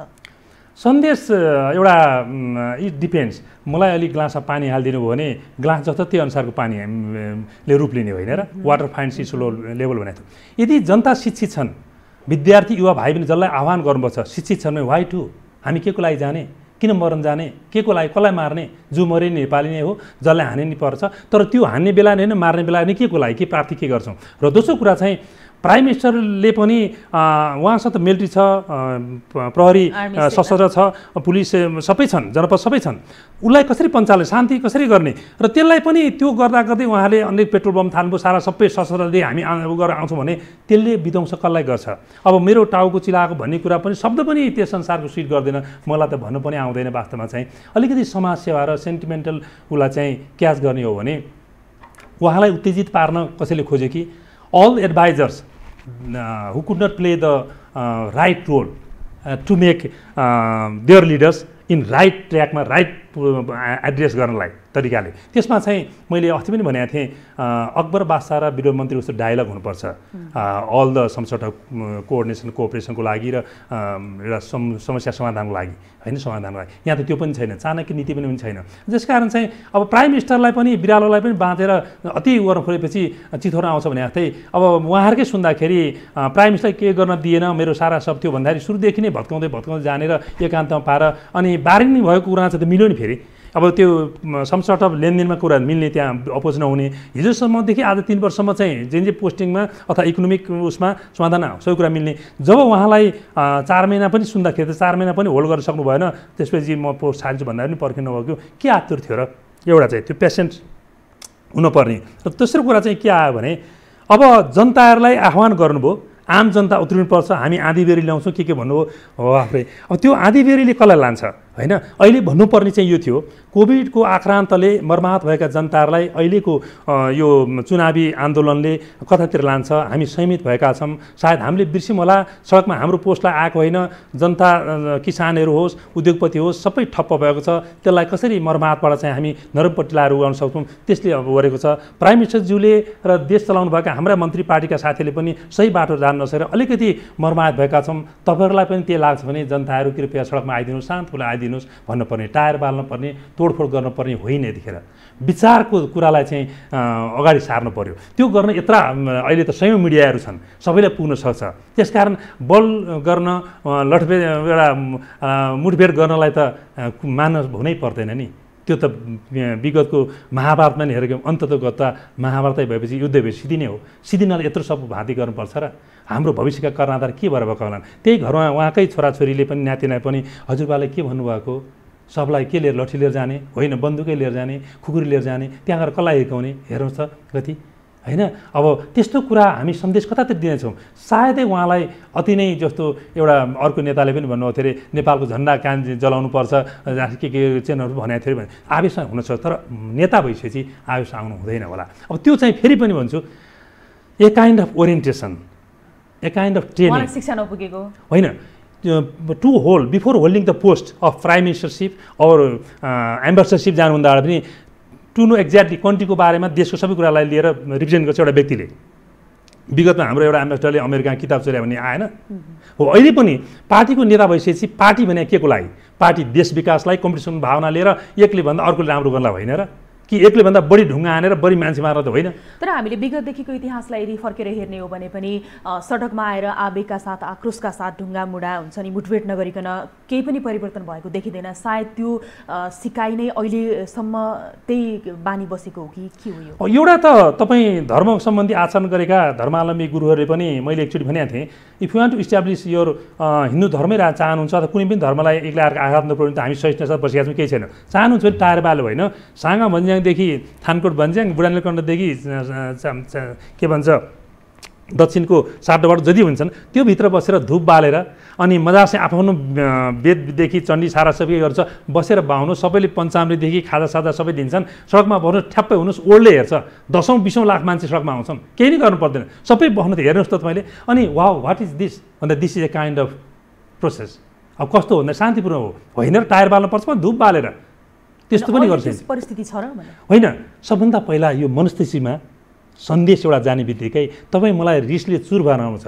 सन्देश एउटा इट डिपेन्ड्स मलाई अलिक ग्लासमा पानी हालिदिनु भयो भने ग्लास जस्तो त्यही अनुसारको पानी ले रूप लिने होइन र वाटर फाइन सिस लो लेभल भनेको यदि जनता शिक्षित छन् विद्यार्थी युवा भाइ बहिनी जसलाई आह्वान गर्नुपर्छ शिक्षित छन् भने वाइ टु हामी के लागि जाने किन मर्न जाने के को लागि कसलाई मार्ने जो मरे नेपाली नै हो जसलाई हाने नै पर्छ तर त्यो हान्ने बेला नै होइन मार्ने बेला नै के को लागि के प्राप्ति के गर्छौँ र दोस्रो कुरा चाहिँ प्राइम मिनिस्टरले पनि उहाँसँग त मिलिट्री छ प्रहरी सशस्त्र छ पुलिस सबै छन् जनपद सबै छन् उसलाई कसरी पञ्चाले शान्ति कसरी गर्ने र त्यसलाई पनि त्यो गर्दा गर्दै उहाँले अन्य पेट्रोल बम थाल्नुभयो सारा सबै सशस्त्रले हामी गरेर आउँछौँ भने त्यसले विध्वंस कसलाई गर्छ अब मेरो टाउको चिलाएको भन्ने कुरा पनि शब्द पनि त्यो संसारको स्विट गर्दैन मलाई त भन्नु पनि आउँदैन वास्तवमा चाहिँ अलिकति समाजसेवा र सेन्टिमेन्टल उसलाई चाहिँ क्याच गर्ने हो भने उहाँलाई उत्तेजित पार्न कसैले खोज्यो कि all advisors uh, who could not play the uh, right role uh, to make uh, their leaders in right track, right address गर्नलाई तरिकाले त्यसमा चाहिँ मैले अस्ति पनि भनेको थिएँ अकबर बादशाह र विरोध मन्त्री जस्तो डायलग हुनुपर्छ all the some sort of coordination कोअपरेसनको लागि र एउटा समस्या समाधानको लागि होइन समाधानको लागि यहाँ त त्यो पनि छैन चाणक्य नीति पनि छैन त्यस कारण चाहिँ अब प्राइम मिनिस्टरलाई पनि बिरालोलाई पनि बाँधेर अति गर्न फुलेपछि चितोर आउँछ भने जस्तै अब उहाँहरूकै सुन्दाखेरि प्राइम मिनिस्टर के गर्न दिएन मेरो सारा सब थियो भन्दाखेरि सुरुदेखि नै भत्काउँदै भत्काउँदै जानेर एकान्तमा पाएर अनि बारिङ भएको कुरा चाहिँ त मिल्यो नि फेरि गर्दाखेरि अब त्यो सम सर्ट अफ लेनदेनमा कुरा मिल्ने त्यहाँ अपोज नहुने हिजोसम्मदेखि आज तिन वर्षसम्म चाहिँ जुन चाहिँ पोस्टिङमा अथवा इकोनोमिक उसमा समाधान सबै कुरा मिल्ने जब उहाँलाई चार महिना पनि सुन्दाखेरि त चार महिना पनि होल्ड गर्न सक्नु भएन त्यसपछि म पोस्ट छान्छु भन्दा पनि पर्खिनु भएको के आतुर थियो र एउटा चाहिँ त्यो पेसेन्ट हुनुपर्ने र तेस्रो कुरा चाहिँ के आयो भने अब जनताहरूलाई आह्वान गर्नुभयो आम जनता उत्रिनुपर्छ हामी आँधीबेरी ल्याउँछौँ के के भन्नुभयो हो आफै अब त्यो आँधीबेरीले कसलाई लान्छ होइन अहिले भन्नुपर्ने चाहिँ यो थियो कोभिडको आक्रान्तले मर्माहत भएका जनताहरूलाई अहिलेको यो चुनावी आन्दोलनले कतातिर लान्छ हामी संयमित भएका छौँ सायद हामीले बिर्स्यौँ होला सडकमा हाम्रो पोस्टलाई आएको होइन जनता किसानहरू होस् उद्योगपति होस् सबै ठप्प भएको छ त्यसलाई कसरी मर्माहतबाट चाहिँ हामी नरमपट्टि लाएर उगाउन सक्छौँ त्यसले अब गरेको छ प्राइम मिनिस्टरज्यूले र देश चलाउनु भएका हाम्रा मन्त्री पार्टीका साथीले पनि सही बाटो जान नसकेर अलिकति मर्माहत भएका छौँ तपाईँहरूलाई पनि त्यही लाग्छ भने जनताहरू कृपया सडकमा आइदिनु सानोलाई आइदिनु दिनुहोस् भन्नुपर्ने टायर बाल्नुपर्ने तोडफोड गर्नुपर्ने होइन यतिखेर विचारको कुरालाई चाहिँ अगाडि सार्नु पऱ्यो त्यो गर्न यत्र अहिले त सयौँ मिडियाहरू छन् सबैलाई पुग्न सक्छ त्यसकारण बल गर्न लठभेड एउटा मुठभेड गर्नलाई त मान हुनै पर्दैन नि त्यो त विगतको महाभारतमा नि हेरेको गत महाभारतै भएपछि युद्ध भए सिद्धि नै हो सिद्धिनाले यत्रो सब भाँति गर्नुपर्छ र हाम्रो भविष्यका कर्णाधार के भएर भएको होला त्यही घरमा उहाँकै छोराछोरीले पनि नातिना पनि हजुरबालाई के भन्नुभएको सबलाई के लिएर लठी लिएर जाने होइन बन्दुकै लिएर जाने खुकुरी लिएर जाने त्यहाँ गएर कसलाई हिर्काउने हेर्नुहोस् त कति होइन अब त्यस्तो कुरा हामी सन्देश कतातिर दिनेछौँ सायदै उहाँलाई अति नै जस्तो एउटा अर्को नेताले पनि भन्नुभएको थियो अरे नेपालको झन्डा कान पर्छ के के चेनहरू भनेको थियो भने आवेशमा हुनसक्छ तर नेता भइसकेपछि आवेश आउनु हुँदैन होला अब त्यो चाहिँ फेरि पनि भन्छु a kind of orientation a kind of training शिक्षा नपुगेको होइन to hold before holding the post of prime ministership or ambassadorship जानुभन्दा पनि टु नो एक्ज्याक्टली कन्ट्रीको बारेमा देशको सबै कुरालाई लिएर रिप्रेजेन्ट गर्छ एउटा व्यक्तिले विगतमा हाम्रो एउटा एम्बेसडरले अमेरिका किताब चोर्यो भने आएन हो अहिले पनि पार्टीको नेता भइसकेपछि पार्टी भने के को लागि पार्टी देश विकासलाई कम्पिटिसन भावना लिएर एकले भन्दा अर्कोले राम्रो गर्ला होइन र कि एकले भन्दा बढी ढुङ्गा हानेर बढी मान्छे मारेर त होइन तर हामीले विगतदेखिको इतिहासलाई यदि फर्केर हेर्ने हो भने पनि सडकमा आएर आवेगका साथ आक्रोशका साथ ढुङ्गा मुढा हुन्छ नि मुठभेट नगरिकन केही पनि परिवर्तन भएको देखिँदैन सायद त्यो सिकाइ नै अहिलेसम्म त्यही बानी बसेको हो कि के हो यो एउटा त तपाईँ धर्म सम्बन्धी आचरण गरेका धर्मावलम्बी गुरुहरूले पनि मैले एकचोटि भनेको थिएँ if you want to establish यो हिन्दू धर्मै चाहनुहुन्छ अथवा कुनै पनि धर्मलाई एक्लै अर्को आघात नपर्ने भने त हामी सहिष्णुता बसिरहेको छौँ केही छैन चाहनुहुन्छ भने टायर बालो होइन साँगा भन्ज्याङ बुढानलेकन्डदेखि थानकोट भन्ज्याङ बुढानलेकन्डदेखि के भन्छ दक्षिणको साटोबाट जति हुन्छन् त्यो भित्र बसेर धुप बालेर अनि मजासँग आफ्नो वेददेखि चण्डी सारा सबै गर्छ बसेर बाहुनु सबैले पञ्चामृतदेखि खाजा साजा सबै दिन्छन् सडकमा बस्नु ठ्याप्पै हुनुहोस् ओल्डले हेर्छ दसौँ बिसौँ लाख मान्छे सडकमा आउँछन् केही नै गर्नु पर्दैन सबै बस्नु त हेर्नुहोस् त तपाईँले अनि वा वाट इज दिस भन्दा this is a kind of process अब कस्तो भन्दा शान्तिपूर्ण हो होइन टायर बाल्नुपर्छ धुप बालेर त्यस्तो पनि गर्छ परिस्थिति छ र होइन सबभन्दा पहिला यो मनस्थितिमा सन्देश एउटा जाने बित्तिकै तपाईँ मलाई रिसले चुर भएर आउँछ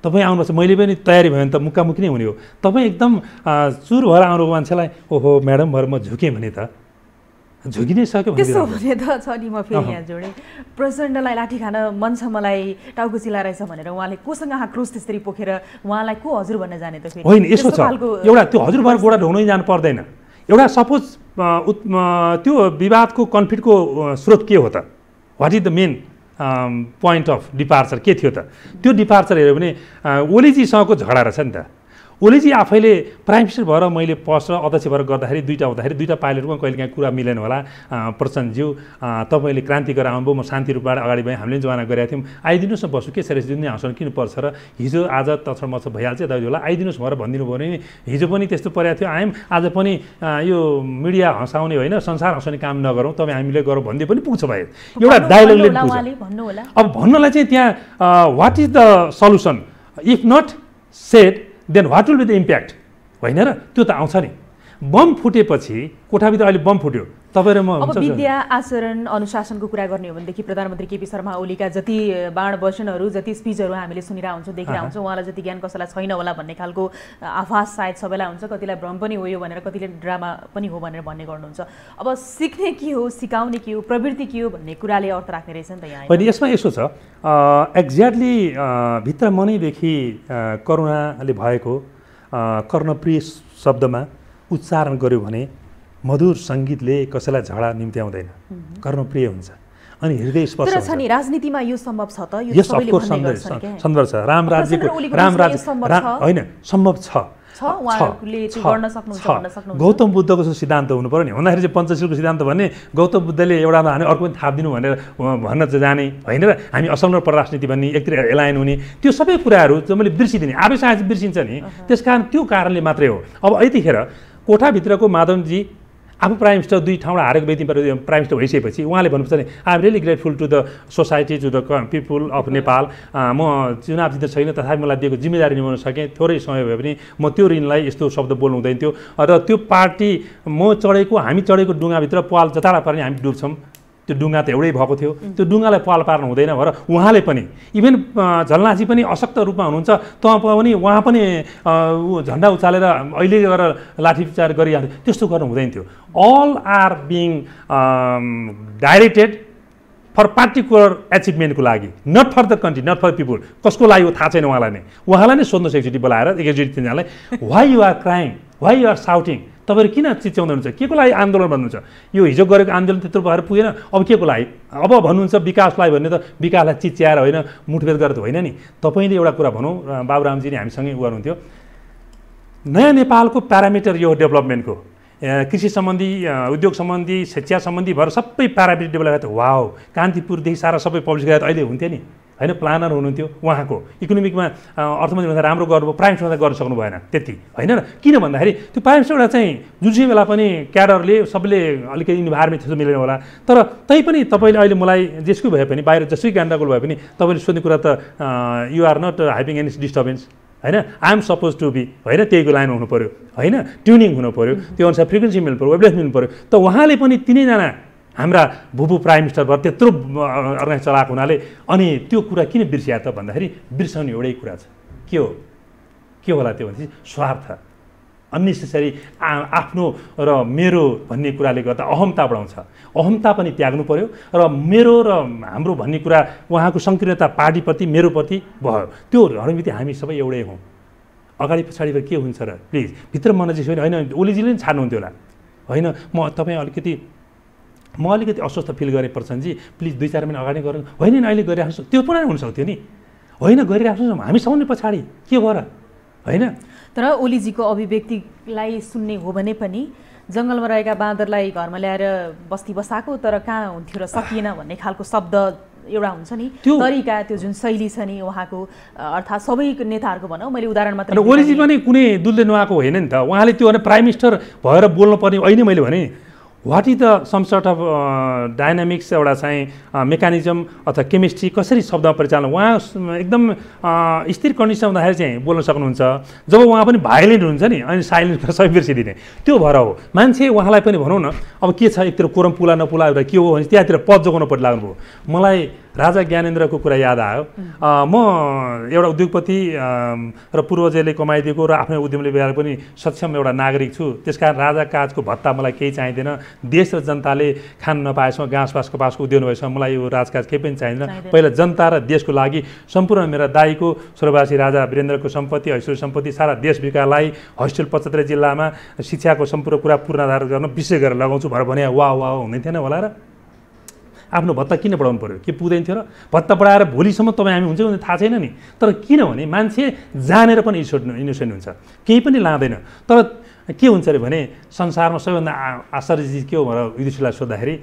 तपाईँ आउनुहोस् मैले पनि तयारी भयो भने त मुक्कामुखी नै हुने हो तपाईँ एकदम चुर भएर आउनु मान्छेलाई ओहो म्याडम भएर म झुकेँ भने त झुकिनै सक्यो सक्यो त्यस्तो भने त छ नि म फेरि यहाँ जोडेँ प्रचण्डलाई लाठी खान मन छ मलाई टाउको चिलाइरहेछ भनेर उहाँले कोसँग आक्रोश त्यसरी पोखेर उहाँलाई को हजुर भन्न जाने त होइन यसो छ एउटा त्यो हजुर भएर गोडा ढुङ्गै जानु पर्दैन एउटा सपोज त्यो विवादको कन्फ्लिक्टको स्रोत के हो त what is the main point of departure के थियो त त्यो डिपार्चर हेऱ्यो भने ओलीजीसँगको झगडा रहेछ नि त उसले चाहिँ आफैले प्राइम मिनिस्टर भएर मैले पस्ट र अध्यक्ष भएर गर्दाखेरि दुइटा हुँदाखेरि दुईवटा पाइलटमा कहिले काहीँ कुरा मिलेन होला प्रचण्डज्यू तपाईँले क्रान्ति गरेर आउनुभयो म शान्ति रूपबाट अगाडि भएँ हामीले जमाना गरेका थियौँ आइदिनुहोस् न बसु के सर दिनु आउँछ किन पर्छ र हिजो आज तछमछ भइहाल्छ दाजुहरूलाई होला आइदिनुहोस् भनेर भनिदिनु भयो भने हिजो पनि त्यस्तो परेको थियो आयौँ आज पनि यो मिडिया हँसाउने होइन संसार हँसाउने काम नगरौँ तपाईँ हामीले गरौँ भनिदियो पनि पुग्छ भयो एउटा डायलगले अब भन्नलाई चाहिँ त्यहाँ what is the solution if not set then what will be the impact होइन र त्यो त आउँछ नि बम फुटेपछि कोठाभित्र अहिले बम फुट्यो तपाईँ र म विद्या आचरण अनुशासनको कुरा गर्ने हो भनेदेखि प्रधानमन्त्री केपी शर्मा ओलीका जति बाण वचनहरू जति स्पिचहरू हामीले सुनिरहेको हुन्छौँ देखिरहेको हुन्छौँ उहाँलाई जति ज्ञान कसैलाई छैन होला भन्ने खालको आभास सायद सबैलाई हुन्छ कतिलाई भ्रम पनि हो यो भनेर कतिले ड्रामा पनि हो भनेर भन्ने गर्नुहुन्छ अब सिक्ने के हो सिकाउने के हो प्रवृत्ति के हो भन्ने कुराले अर्थ राख्ने रहेछ नि त यहाँ होइन यसमा यसो छ एक्ज्याक्टली भित्र मनैदेखि करुणाले भएको कर्णप्रिय शब्दमा उच्चारण गर्यो भने मधुर सङ्गीतले कसैलाई झडा निम्त्याउँदैन कर्मप्रिय हुन्छ अनि हृदय स्पष्ट छ नि राजनीतिमा यो सम्भव छ त यस अफकोर्स सन्दर्भ छ राम राज्यको राम राज्य होइन सम्भव छ गौतम बुद्धको सिद्धान्त हुनु पर्यो नि हुँदाखेरि चाहिँ पञ्चशीलको सिद्धान्त भन्ने गौतम बुद्धले एउटा हामी अर्को पनि थापिदिनु भनेर भन्न जाने होइन र हामी र परराजनीति भन्ने एकतिर एलायन हुने त्यो सबै कुराहरू मैले बिर्सिदिने आवेश बिर्सिन्छ नि त्यस कारण त्यो कारणले मात्रै हो अब यतिखेर कोठाभित्रको माधवजी आफू प्राइम मिनिस्टर दुई ठाउँमा हारेको व्यक्ति प्राइम मिनिस्टर भइसकेपछि उहाँले भन्नुपर्छ नि I am really grateful to the society to the people of Nepal म चुनाव जित्न छैन तथापि मलाई दिएको जिम्मेदारी निभाउन सकेँ थोरै समय भए पनि म त्यो ऋणलाई यस्तो शब्द बोल्नु हुँदैन थियो र त्यो पार्टी म चढेको हामी चढेको डुङ्गाभित्र पाल जताडा पार्ने हामी डुब्छौँ त्यो डुङ्गा त एउटै भएको थियो त्यो डुङ्गालाई पाल पार्नु हुँदैन भएर उहाँले पनि इभन झलनाजी पनि अशक्त रूपमा हुनुहुन्छ त पनि उहाँ पनि झन्डा उचालेर अहिले गएर लाठीचार गरिहाल्थ्यो त्यस्तो गर्नु हुँदैन थियो all are being directed for particular एचिभमेन्टको लागि not for the country not for people कसको लागि हो थाहा छैन उहाँलाई नै उहाँलाई नै सोध्नुहोस् एकचोटि बोलाएर एकचोटि तिनीहरूलाई why you are crying why you are shouting तपाईँहरू किन चिच्याउँदै हुनुहुन्छ के को लागि आन्दोलन भन्नुहुन्छ यो हिजो गरेको आन्दोलन त्यत्रो भएर पुगेन अब के को लागि अब भन्नुहुन्छ विकासलाई भन्ने त विकासलाई चिच्याएर होइन मुठभेद गरेर त होइन नि तपाईँले एउटा कुरा भनौँ बाबुरामजी नि हामीसँगै गर्नुहुन्थ्यो नयाँ नेपालको प्यारामिटर यो डेभलपमेन्टको कृषि सम्बन्धी उद्योग सम्बन्धी शिक्षा सम्बन्धी भएर सबै प्यारामिटर डेभलप हो कान्तिपुरदेखि सारा सबै पब्लिस गरेर अहिले हुन्थ्यो नि होइन प्लानर हुनुहुन्थ्यो उहाँको इकोनोमिकमा अर्थमन्त्रीभन्दा राम्रो गर्नु प्राइम मिनिस्टरभन्दा गर्न सक्नु भएन त्यति होइन र किन भन्दाखेरि त्यो प्राइम एउटा चाहिँ जुन चाहिँ बेला पनि क्याडरले सबैले अलिकति इन्भाइरोमेन्ट त्यस्तो मिलेन होला तर तैपनि तपाईँले अहिले मलाई जेसुकै भए पनि बाहिर जसकै गण्डागोल भए पनि तपाईँले सोध्ने कुरा त युआर नट हाइपिङ एनी डिस्टर्बेन्स होइन आइएम सपोज टु बी होइन त्यहीको लाइन हुनु पऱ्यो होइन ट्युनिङ हुनु पऱ्यो त्यो अनुसार फ्रिक्वेन्सी मिल्नु पऱ्यो वेबलेस मिल्नु पऱ्यो त उहाँले पनि तिनैजना हाम्रा भूभू प्राइम मिनिस्टरबाट त्यत्रो अर्गनाइज चलाएको हुनाले अनि त्यो कुरा किन बिर्सिया त भन्दाखेरि बिर्साउने एउटै कुरा छ के हो के होला त्यो भनेपछि स्वार्थ अन्नेसेसरी आफ्नो र मेरो भन्ने कुराले गर्दा अहमता बढाउँछ अहमता पनि त्याग्नु पऱ्यो र मेरो र हाम्रो भन्ने कुरा उहाँको सङ्क्रियता पार्टीप्रति मेरोप्रति भयो त्यो रणनीति हामी सबै एउटै हौँ अगाडि पछाडि के हुन्छ र प्लिज भित्र मनजी छैन होइन ओलीजीले पनि छार्नुहुन्थ्यो होला होइन म तपाईँ अलिकति म अलिकति अस्वस्थ फिल गरेँ प्रचण्डजी प्लिज दुई चार महिना अगाडि गरौँ होइन नि अहिले गरिराख्नु त्यो पुरानो हुनसक्थ्यो नि होइन गरिराख्नु हामी साउने पछाडि के गर होइन तर ओलीजीको अभिव्यक्तिलाई सुन्ने हो भने पनि जङ्गलमा रहेका बाँदरलाई घरमा ल्याएर बस्ती बसाएको तर कहाँ हुन्थ्यो र सकिएन भन्ने खालको शब्द एउटा हुन्छ नि त्यो तरिका त्यो जुन शैली छ नि उहाँको अर्थात् सबै नेताहरूको भनौँ मैले उदाहरण मात्र ओलीजी पनि कुनै दुधले नुहाएको होइन नि त उहाँले त्यो प्राइम मिनिस्टर भएर बोल्नुपर्ने अहिले मैले भने what is the some sort of dynamics एउटा चाहिँ मेकानिजम अथवा केमिस्ट्री कसरी शब्दमा परिचालन उहाँ एकदम स्थिर कन्डिसन हुँदाखेरि चाहिँ बोल्न सक्नुहुन्छ जब उहाँ पनि भाइलेन्ट हुन्छ नि अनि साइलेन्समा सबै बिर्सिदिने त्यो भएर हो मान्छे उहाँलाई पनि भनौँ न अब के छ एकतिर कोरम पुला नपुला एउटा के हो भने त्यहाँतिर पद जोगाउनु पर्ने लाग्नुभयो मलाई राजा ज्ञानेन्द्रको कुरा याद आयो म एउटा उद्योगपति र पूर्वजले कमाइदिएको र आफ्नै उद्यमले बेला पनि सक्षम एउटा नागरिक छु त्यस कारण राजा काजको भत्ता मलाई केही चाहिँदैन देश र जनताले खान नपाएसम्म घाँसपास कपासको उद्योग भएसम्म मलाई यो राजकाज केही पनि चाहिँदैन पहिला जनता र देशको लागि सम्पूर्ण मेरा दाईको स्वर्वासी राजा वीरेन्द्रको सम्पत्ति हैसुर सम्पत्ति सारा देश विकासलाई हस्टेल पचहत्तर जिल्लामा शिक्षाको सम्पूर्ण कुरा पूर्णाधार गर्न विशेष गरेर लगाउँछु भनेर भने वा वा हुने थिएन होला र आफ्नो भत्ता किन बढाउनु पऱ्यो के पुग्दैन थियो र भत्ता बढाएर भोलिसम्म तपाईँ हामी हुन्छ भने थाहा छैन नि तर किनभने मान्छे जानेर पनि इन्सोट इनोसेन्ट हुन्छ केही पनि लाँदैन तर के हुन्छ अरे भने संसारमा सबैभन्दा आश्चर्य के हो भनेर विदेशीलाई सोद्धाखेरि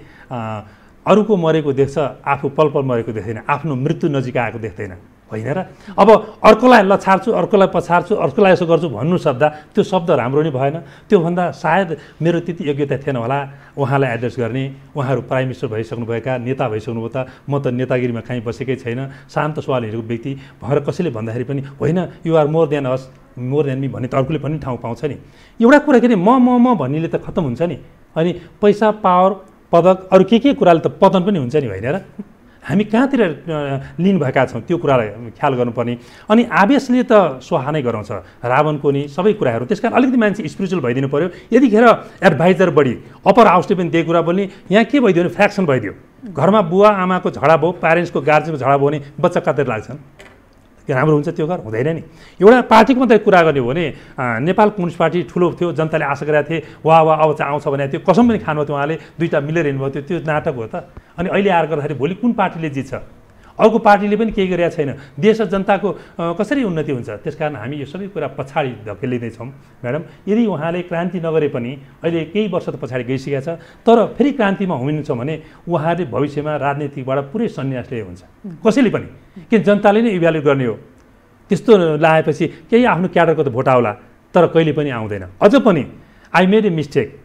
अरूको मरेको देख्छ आफू पल पल मरेको देख्दैन आफ्नो मृत्यु नजिक आएको देख्दैन होइन र अब अर्कोलाई ल छार्छु अर्कोलाई पछार्छु अर्कोलाई यसो गर्छु भन्नु शब्द त्यो शब्द राम्रो नै भएन त्योभन्दा सायद मेरो त्यति योग्यता थिएन होला उहाँलाई एड्रेस गर्ने उहाँहरू प्राइम मिनिस्टर भइसक्नुभएका नेता भइसक्नुभयो त म त नेतागिरीमा कहीँ बसेकै छैन शान्त सवाल हिँडेको व्यक्ति भएर कसैले भन्दाखेरि पनि होइन you are more than us more than me भन्ने त अर्कोले पनि ठाउँ पाउँछ नि एउटा कुरा के अरे म म म भन्नेले त खत्तम हुन्छ नि अनि पैसा पावर पदक अरू के के कुराले त पतन पनि हुन्छ नि होइन र हामी कहाँतिर लिन भएका छौँ त्यो कुरालाई ख्याल गर्नुपर्ने अनि आवेशले त सुहा नै गराउँछ रावणको नि सबै कुराहरू त्यस कारण अलिकति मान्छे स्पिरिचुअल भइदिनु पऱ्यो यतिखेर एडभाइजर बढी अप्पर हाउसले पनि दिएको कुरा बोल्ने यहाँ के भइदियो भने फ्याक्सन भइदियो घरमा बुवा आमाको झडा भयो प्यारेन्ट्सको गार्जेनको झडा भयो भने बच्चा कतै लाग्छन् राम्रो हुन्छ त्यो घर हुँदैन नि एउटा पार्टीको मात्रै कुरा गर्ने हो भने नेपाल कम्युनिस्ट पार्टी ठुलो थियो जनताले आशा गरेका थिए वा वा अब चाहिँ आउँछ भने त्यो कसम पनि खानुभएको थियो उहाँले दुईवटा मिलेर हिँड्नुभएको थियो त्यो नाटक हो त अनि अहिले आएर गर्दाखेरि भोलि कुन पार्टीले जित्छ अर्को पार्टीले पनि केही गरेका छैन देश र जनताको कसरी उन्नति हुन्छ त्यस कारण हामी यो सबै कुरा पछाडि धकेलिँदैछौँ म्याडम यदि उहाँले क्रान्ति नगरे पनि अहिले केही वर्ष त पछाडि गइसकेका छ तर फेरि क्रान्तिमा हुनुहुन्छ भने उहाँले भविष्यमा राजनीतिबाट पुरै सन्यास लिएको हुन्छ कसैले पनि के जनताले नै इभ्यालु गर्ने हो त्यस्तो लाएपछि केही आफ्नो क्याडरको त भोट आउला तर कहिले पनि आउँदैन अझ पनि I made a mistake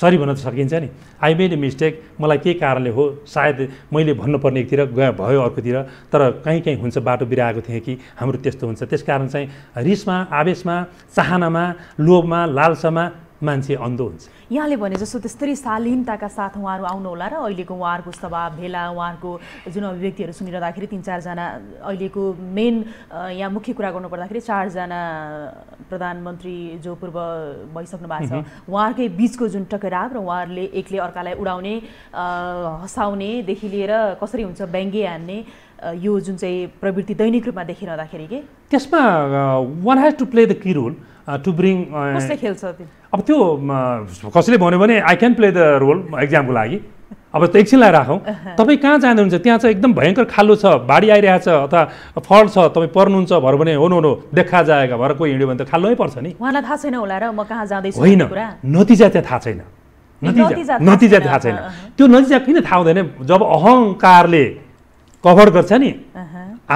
sorry भन्न त सकिन्छ नि आई मेड ए मिस्टेक मलाई के कारणले हो सायद मैले भन्नुपर्ने एकतिर गए भयो अर्कोतिर तर कहीँ कहीँ हुन्छ बाटो बिराएको थिएँ कि हाम्रो त्यस्तो हुन्छ त्यस कारण चाहिँ रिसमा आवेशमा चाहनामा लोभमा लालसामा मान्छे अन्धो हुन्छ यहाँले भने जस्तो त्यस्तरी शालीनताका साथ उहाँहरू होला र अहिलेको उहाँहरूको स्वभाव भेला उहाँहरूको जुन अभिव्यक्तिहरू सुनिरहँदाखेरि तिन चारजना अहिलेको मेन यहाँ मुख्य कुरा गर्नुपर्दाखेरि चारजना प्रधानमन्त्री जो पूर्व भइसक्नु भएको छ उहाँहरूकै बिचको जुन टकराव र उहाँहरूले एकले अर्कालाई उडाउने हँसाउनेदेखि लिएर कसरी हुन्छ व्यङ्ग्य हान्ने यो जुन चाहिँ प्रवृत्ति दैनिक रूपमा देखिरहँदाखेरि के त्यसमा one has to play the key role to uh, bring uh, खेल्छ अब त्यो कसैले भन्यो भने I can play the role एक्जामको लागि अब त एकछिनलाई राखौँ uh-huh. तपाईँ कहाँ जानुहुन्छ त्यहाँ चाहिँ एकदम भयङ्कर खाल्लो छ बाढी आइरहेछ अथवा फल छ तपाईँ पर्नुहुन्छ भर भने हो नो देखा जाएगा भएर कोही हिँड्यो भने त खाल्लो पर्छ नि उहाँलाई थाहा छैन होला र म कहाँ जाँदैछु होइन नतिजा त्यहाँ थाहा छैन नतिजा नतिजा थाहा छैन त्यो नतिजा किन थाहा हुँदैन जब अहङ्कारले कभर गर्छ नि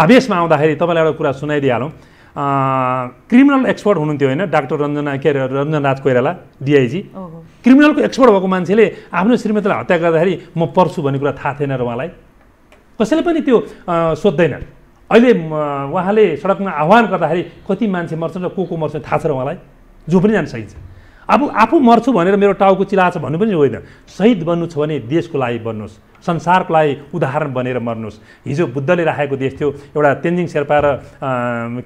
आवेशमा आउँदाखेरि तपाईँलाई एउटा कुरा सुनाइदिइहालौँ क्रिमिनल एक्सपर्ट हुनुहुन्थ्यो होइन डाक्टर रञ्जना के अरे रञ्जननाथ कोइराला डिआइजी क्रिमिनलको एक्सपर्ट भएको मान्छेले आफ्नो श्रीमतीलाई हत्या गर्दाखेरि म पर्छु भन्ने कुरा थाहा थिएन र उहाँलाई कसैले पनि त्यो सोध्दैन अहिले उहाँले सडकमा आह्वान गर्दाखेरि कति मान्छे मर्छन् र को को मर्छन् थाहा छ र उहाँलाई जो पनि जान सकिन्छ अब आफू मर्छु भनेर मेरो टाउको चिलाछ भन्नु पनि होइन शहीद बन्नु छ भने देशको लागि बन्नुहोस् संसारको लागि उदाहरण बनेर मर्नुहोस् हिजो बुद्धले राखेको देश थियो एउटा तेन्जिङ शेर्पा र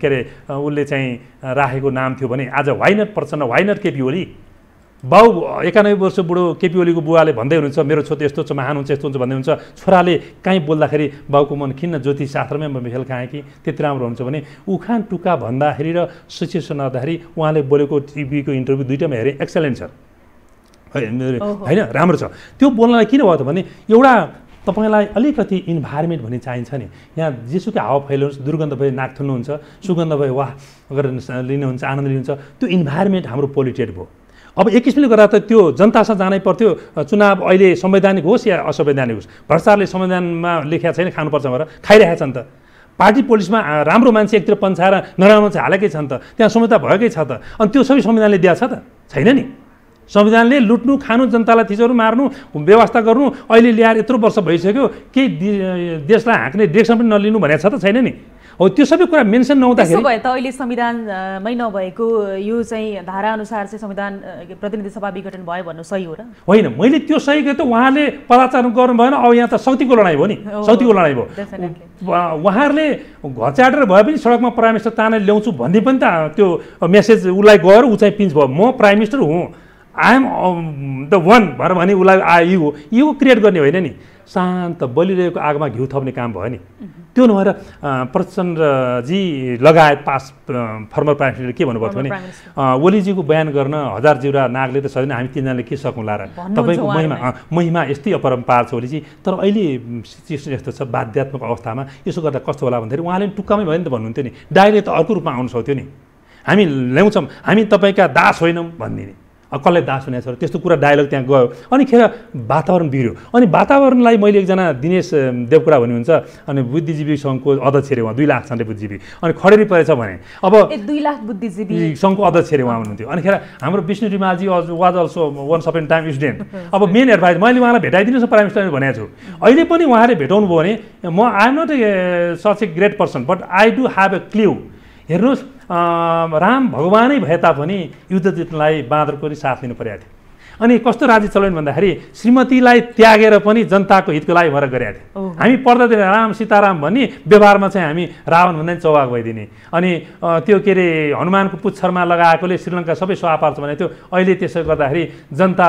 के अरे उसले चाहिँ राखेको नाम थियो भने आज वाइनट पर्छ न वाइनट केपी ओली बाउ एकानब्बे वर्ष बुढो केपी ओलीको बुवाले भन्दै हुनुहुन्छ मेरो छोरी यस्तो छ महान हुन्छ यस्तो हुन्छ भन्दै हुन्छ छोराले काहीँ बोल्दाखेरि बाउको मन खिन्न ज्योतिष शास्त्रमै म खेल खाएँ कि त्यति राम्रो हुन्छ भने उखान टुक्का भन्दाखेरि र सिचुएसन आउँदाखेरि उहाँले बोलेको टिभीको इन्टरभ्यू दुइटामा हेरेँ एक्सलेन्ट छ होइन राम्रो छ त्यो बोल्नलाई किन भयो त भने एउटा तपाईँलाई अलिकति इन्भाइरोमेन्ट भन्ने चाहिन्छ नि यहाँ जेसुकै हावा फैलाउनुहोस् दुर्गन्ध भए नाक थुन्नुहुन्छ सुगन्ध भए वाह गरेर लिनुहुन्छ आनन्द लिनुहुन्छ त्यो इन्भाइरोमेन्ट हाम्रो पोलिटेड भयो अब एक किसिमले गर्दा त त्यो जनतासँग जानै पर्थ्यो चुनाव अहिले संवैधानिक होस् या असंवैधानिक होस् भ्रष्टाचारले संविधानमा लेखेको छैन खानुपर्छ भनेर खाइरहेका छन् त पार्टी पोलिसमा राम्रो मान्छे एकतिर पन्छाएर नराम्रो मान्छे हालेकै छन् त त्यहाँ संहिता भएकै छ त अनि त्यो सबै संविधानले दिएको छ त छैन नि संविधानले लुट्नु खानु जनतालाई थिचोहरू मार्नु व्यवस्था गर्नु अहिले ल्याएर यत्रो वर्ष भइसक्यो केही देशलाई हाँक्ने डिरेक्सन पनि नलिनु भनेको छ त छैन नि हो त्यो सबै कुरा मेन्सन नहुँदाखेरि भए त अहिले संविधानमै नभएको यो चाहिँ धाराअनुसार चाहिँ संविधान प्रतिनिधि सभा विघटन भयो भन्नु सही हो र होइन मैले त्यो सही गरेँ त उहाँले पदाचारण गर्नु भएन अब यहाँ त शक्तिको लडाइँ भयो नि शक्तिको लडाइँ भयो उहाँहरूले घचाडेर भए पनि सडकमा प्राइम मिनिस्टर तानेर ल्याउँछु भन्ने पनि त त्यो मेसेज उसलाई गएर ऊ चाहिँ पिन्च भयो म प्राइम मिनिस्टर हुँ आइएम द वान भनेर भने उसलाई आयो यो क्रिएट गर्ने होइन नि शान्त बलिरहेको आगोमा घिउ थप्ने काम भयो नि त्यो नभएर प्रचण्डजी लगायत पास फर्मर प्राइम मिनिस्टरले के भन्नुभएको थियो भने ओलीजीको बयान गर्न हजार जिउरा नागले त सधैँ हामी तिनजनाले के सकौँला र तपाईँको महिमा महिमा यस्तै अपरम्पार छ ओलीजी तर अहिले सिचुएसन यस्तो छ बाध्यात्मक अवस्थामा यसो गर्दा कस्तो होला भन्दाखेरि उहाँले टुक्कामै भयो नि त भन्नुहुन्थ्यो नि डाइरेक्ट त अर्को रूपमा आउनु सक्थ्यो नि हामी ल्याउँछौँ हामी तपाईँका दास होइनौँ भनिदिने कसलाई दास हुने छ त्यस्तो कुरा डायलग त्यहाँ गयो अनि खेर वातावरण बिर्यो अनि वातावरणलाई मैले एकजना दिनेश देवकुरा भन्नुहुन्छ अनि बुद्धिजीवी सङ्घको अध्यक्ष अरे उहाँ दुई लाख छन् बुद्धिजीवी अनि खडेरी परेछ भने अब दुई लाख बुद्धिजीवी सङ्घको अध्यक्ष अरे उहाँ हुनुहुन्थ्यो अनि खेर हाम्रो विष्णु रिमाजी वाज अल्सो वान सपेन टाइम स्टुडेन्ट अब मेन एडभाइस मैले उहाँलाई भेटाइदिनुहोस् न प्राइम मिनिस्टरले भनेको छु अहिले पनि उहाँले भेटाउनु भयो भने म I'm not a such a great person but I do have a clue हेर्नुहोस् राम भगवानै भए तापनि युद्ध जित्नलाई बाँदरको नि साथ लिनु परेको थियो अनि कस्तो राज्य चलाउने भन्दाखेरि श्रीमतीलाई त्यागेर पनि जनताको हितको लागि भएर गरेका थिए हामी पर्दातिर राम सीताराम भन्ने व्यवहारमा चाहिँ हामी रावण पनि चौबाग भइदिने अनि त्यो के अरे हनुमानको पुच्छरमा लगाएकोले श्रीलङ्का सबै स्वापार छ भने त्यो अहिले त्यसो गर्दाखेरि जनता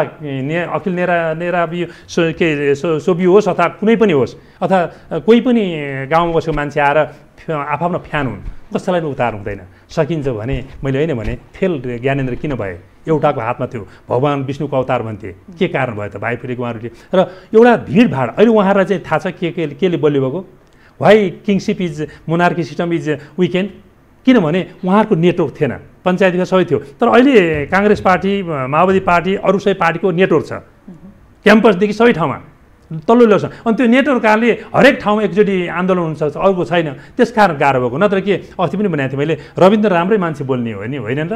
ने अखिल नेरा नेरा के सोबी होस् अथवा कुनै पनि होस् अथवा कोही पनि गाउँमा बसेको मान्छे आएर आफ्नो फ्यान हुन् कसैलाई पनि उतार हुँदैन सकिन्छ भने मैले होइन भने फेल ज्ञानेन्द्र किन भए एउटाको हातमा थियो भगवान् विष्णुको अवतार भन्थे के कारण भयो त भाइ फेरिको उहाँहरूले र एउटा भिडभाड अहिले उहाँहरूलाई चाहिँ थाहा छ के के केले बलियो भएको why kingship is monarchy system is weakened किनभने उहाँहरूको नेटवर्क थिएन पञ्चायतका सबै थियो तर अहिले काङ्ग्रेस पार्टी माओवादी पार्टी अरू सबै पार्टीको नेटवर्क छ क्याम्पसदेखि सबै ठाउँमा तल्लो ल्याउँछ अनि त्यो नेटवर्क कारणले हरेक ठाउँमा एकचोटि आन्दोलन हुनसक्छ अर्को छैन त्यस कारण गाह्रो भएको नत्र के अस्ति पनि भनेको थिएँ मैले रविन्द्र राम्रै मान्छे बोल्ने हो नि होइन र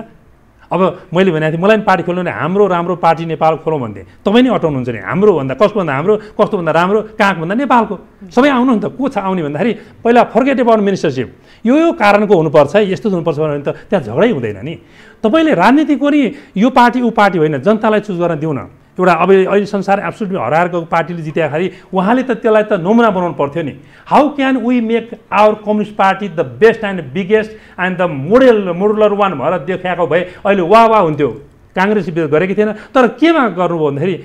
अब मैले भनेको थिएँ मलाई पनि पार्टी खोल्नु भने हाम्रो राम्रो पार्टी नेपाल खोलौँ भन्थेँ तपाईँ नै अटाउनुहुन्छ नि हाम्रो भन्दा कसको भन्दा हाम्रो कस्तो भन्दा राम्रो कहाँको भन्दा नेपालको सबै आउनु नि त को छ आउने भन्दाखेरि पहिला फर्केट एबाउट मिनिस्टरसिप यो यो कारणको हुनुपर्छ यस्तो हुनुपर्छ भने त त्यहाँ झगडै हुँदैन नि तपाईँले राजनीतिको नि यो पार्टी ऊ पार्टी होइन जनतालाई चुज गर्न दिउन एउटा अब अहिले संसार एब्सोल्युटली हराएर पार्टीले जित्दाखेरि उहाँले त त्यसलाई त नमुना बनाउनु पर्थ्यो नि how can we make our communist party the best and biggest and the model modular one भएर देखाएको भए अहिले वा वा हुन्थ्यो काङ्ग्रेसले विरोध गरेकै थिएन तर केमा गर्नुभयो भन्दाखेरि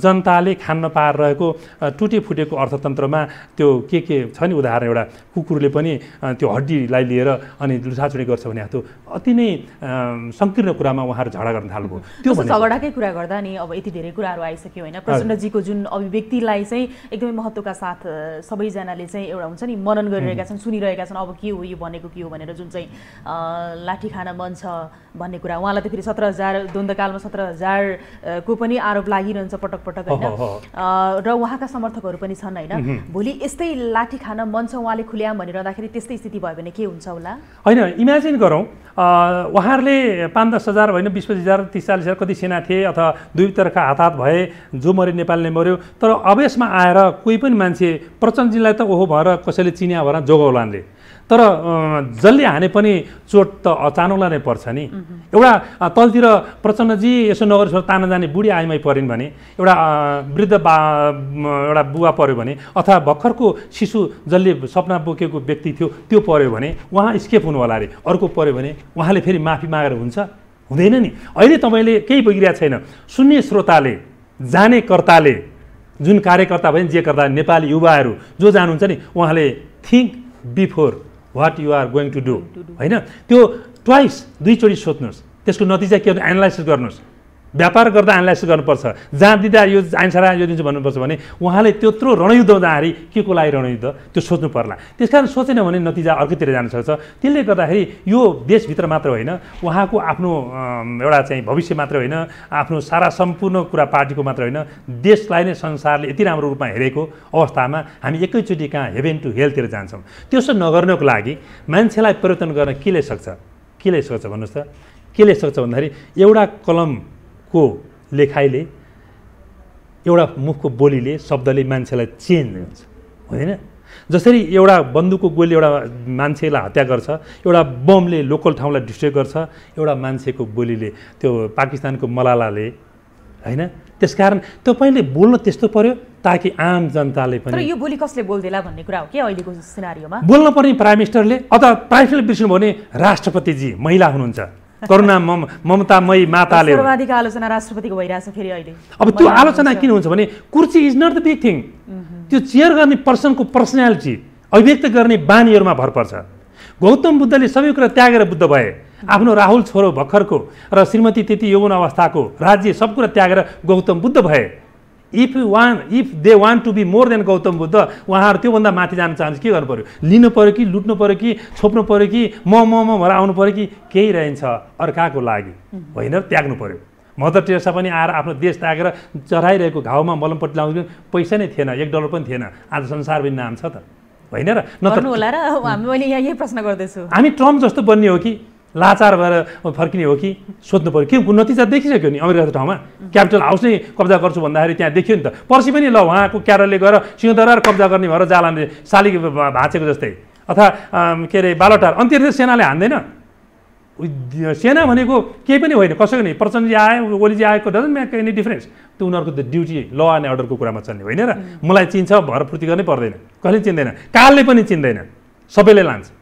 जनताले खान्न पाएर रहेको टुटे फुटेको अर्थतन्त्रमा त्यो के के छ नि उदाहरण एउटा कुकुरले पनि त्यो हड्डीलाई लिएर अनि लुछाचुडी गर्छ भने त्यो अति नै सङ्कीर्ण कुरामा उहाँहरू झगडा गर्न थाल्नुभयो त्यो झगडाकै कुरा गर्दा नि अब यति धेरै कुराहरू आइसक्यो होइन प्रचण्डजीको जुन अभिव्यक्तिलाई चाहिँ एकदमै महत्त्वका साथ सबैजनाले चाहिँ एउटा हुन्छ नि मनन गरिरहेका छन् सुनिरहेका छन् अब के हो यो भनेको के हो भनेर जुन चाहिँ लाठी खान मन छ भन्ने कुरा उहाँलाई त फेरि सत्र हजार द्वन्द्वकालमा सत्र हजारको पनि आरोप लागिरहन्छ पटक पटक होइन र उहाँका समर्थकहरू पनि छन् होइन भोलि यस्तै लाठी खान मन छ उहाँले खुल्याम भनिरहँदाखेरि त्यस्तै स्थिति भयो भने के हुन्छ होला होइन इमेजिन गरौँ उहाँहरूले पाँच दस हजार होइन बिस पच्चिस हजार तिस चालिस हजार कति सेना थिए अथवा हात हातात भए जो मऱ्यो नेपालले मऱ्यो तर अब यसमा आएर कोही पनि मान्छे प्रचण्डजीलाई त ओहो भएर कसैले चिनिया भएर जोगाउलाले तर जसले हाने पनि चोट त अचानोलाई नै पर्छ नि एउटा तलतिर प्रचण्डजी यसो नगरेश्वर तान जाने बुढी आइमाई परिन् भने एउटा वृद्ध बा एउटा बुवा पऱ्यो भने अथवा भर्खरको शिशु जसले सपना बोकेको व्यक्ति थियो त्यो पऱ्यो भने उहाँ स्केप हुनु होला अरे अर्को पऱ्यो भने उहाँले फेरि माफी मागेर हुन्छ हुँदैन नि अहिले तपाईँले केही बिग्रिया छैन सुन्ने श्रोताले जानेकर्ताले जुन कार्यकर्ता भए जे कर्ता नेपाली युवाहरू जो जानुहुन्छ नि उहाँले think before what you're going to do होइन त्यो ट्वाइस दुईचोटि सोध्नुहोस् त्यसको नतिजा के एनालाइसिस गर्नुहोस् व्यापार गर्दा एनालाइसिस गर्नुपर्छ जहाँ दिँदा यो आइन्सर यो दिन्छु भन्नुपर्छ भने उहाँले त्यत्रो रणयुद्ध हुँदाखेरि के को लागि रणयुद्ध त्यो सोच्नु पर्ला त्यस कारण सोचेन भने नतिजा अर्कैतिर जान सक्छ त्यसले गर्दाखेरि यो देशभित्र मात्र होइन उहाँको आफ्नो एउटा चाहिँ भविष्य मात्र होइन आफ्नो सारा सम्पूर्ण कुरा पार्टीको मात्र होइन देशलाई नै संसारले यति राम्रो रूपमा हेरेको अवस्थामा हामी एकैचोटि कहाँ हेभेन टु हेल्थतिर जान्छौँ त्यसो नगर्नको लागि मान्छेलाई परिवर्तन गर्न केले सक्छ केले सक्छ भन्नुहोस् त केले सक्छ भन्दाखेरि एउटा कलम को लेखाइले एउटा मुखको बोलीले शब्दले मान्छेलाई चेन्ज हुन्छ होइन जसरी एउटा बन्दुकको गोली एउटा मान्छेलाई हत्या गर्छ एउटा बमले लोकल ठाउँलाई डिस्ट्रोय गर्छ एउटा मान्छेको बोलीले त्यो पाकिस्तानको मलालाले होइन त्यस कारण तपाईँले बोल्न त्यस्तो पर्यो ताकि आम जनताले पनि यो बोली कसले बोल्दैला भन्ने कुरा हो कि अहिलेको सिनारीमा पर्ने प्राइम मिनिस्टरले अथवा प्राइम मिनिस्टरले बिर्स्नु भने राष्ट्रपतिजी महिला हुनुहुन्छ करुणा ममतामयी माताले आलोचना राष्ट्रपतिको भइरहेछ फेरि अहिले अब त्यो आलोचना किन हुन्छ भने कुर्सी is not the big thing त्यो चेयर गर्ने पर्सनको पर्सनालिटी अभिव्यक्त गर्ने बानीहरूमा भर पर्छ गौतम बुद्धले सबै कुरा त्यागेर बुद्ध भए आफ्नो राहुल छोरो भर्खरको र श्रीमती त्यति यौवन अवस्थाको राज्य सब कुरा त्यागेर गौतम बुद्ध भए if you want if they want to be more than Gautam Buddha उहाँहरू त्योभन्दा माथि जान चाहन्छ के गर्नु पऱ्यो लिनु पऱ्यो कि लुट्नु पऱ्यो कि छोप्नु पऱ्यो कि म म म भएर आउनु पऱ्यो कि केही रहन्छ अर्काको लागि होइन त्याग्नु पऱ्यो मदर टेर्सा पनि आएर आफ्नो देश त्यागेर चढाइरहेको घाउमा मलमपट्टि लाउँछु पैसा नै थिएन एक डलर पनि थिएन आज संसार पनि नाम छ त होइन र नत्र हामी ट्रम्प जस्तो बन्ने हो कि लाचार भएर फर्किने हो कि सोध्नु पऱ्यो किन नतिजा देखिसक्यो नि अमेरिकाको ठाउँमा क्यापिटल हाउस नै कब्जा गर्छु भन्दाखेरि त्यहाँ देखियो नि त पर्सि पनि ल उहाँको क्यारलले गएर सिंहदरार कब्जा गर्ने भएर जालाले शालिक भाँचेको जस्तै अथवा के अरे बालोटार अन्तिर सेनाले हान्दैन सेना भनेको केही पनि होइन कसैको नि प्रचण्डजी आयो ओलीजी आएको डजन्ट म्याक एनी डिफ्रेन्स त्यो उनीहरूको त ड्युटी ल एन्ड अर्डरको कुरामा चल्ने होइन र मलाई चिन्छ भरपूर्ति गर्नै पर्दैन कहिले चिन्दैन कालले पनि चिन्दैन सबैले लान्छ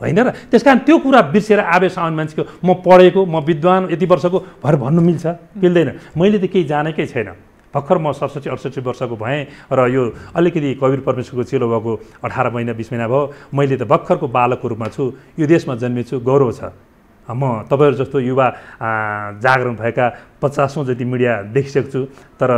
होइन र त्यस कारण त्यो कुरा बिर्सेर आवेश आउने मान्छेको म पढेको म विद्वान यति वर्षको भएर भन्नु मिल्छ मिल्दैन मैले त केही जानेकै छैन भर्खर म सडसठी अडसठी वर्षको भएँ र यो अलिकति कवीर परमेश्वरको चेलो भएको अठार महिना बिस महिना भयो मैले त भर्खरको बालकको रूपमा छु यो देशमा जन्मेछु गौरव छ म तपाईँहरू जस्तो युवा जागरण भएका पचासौँ जति मिडिया देखिसक्छु तर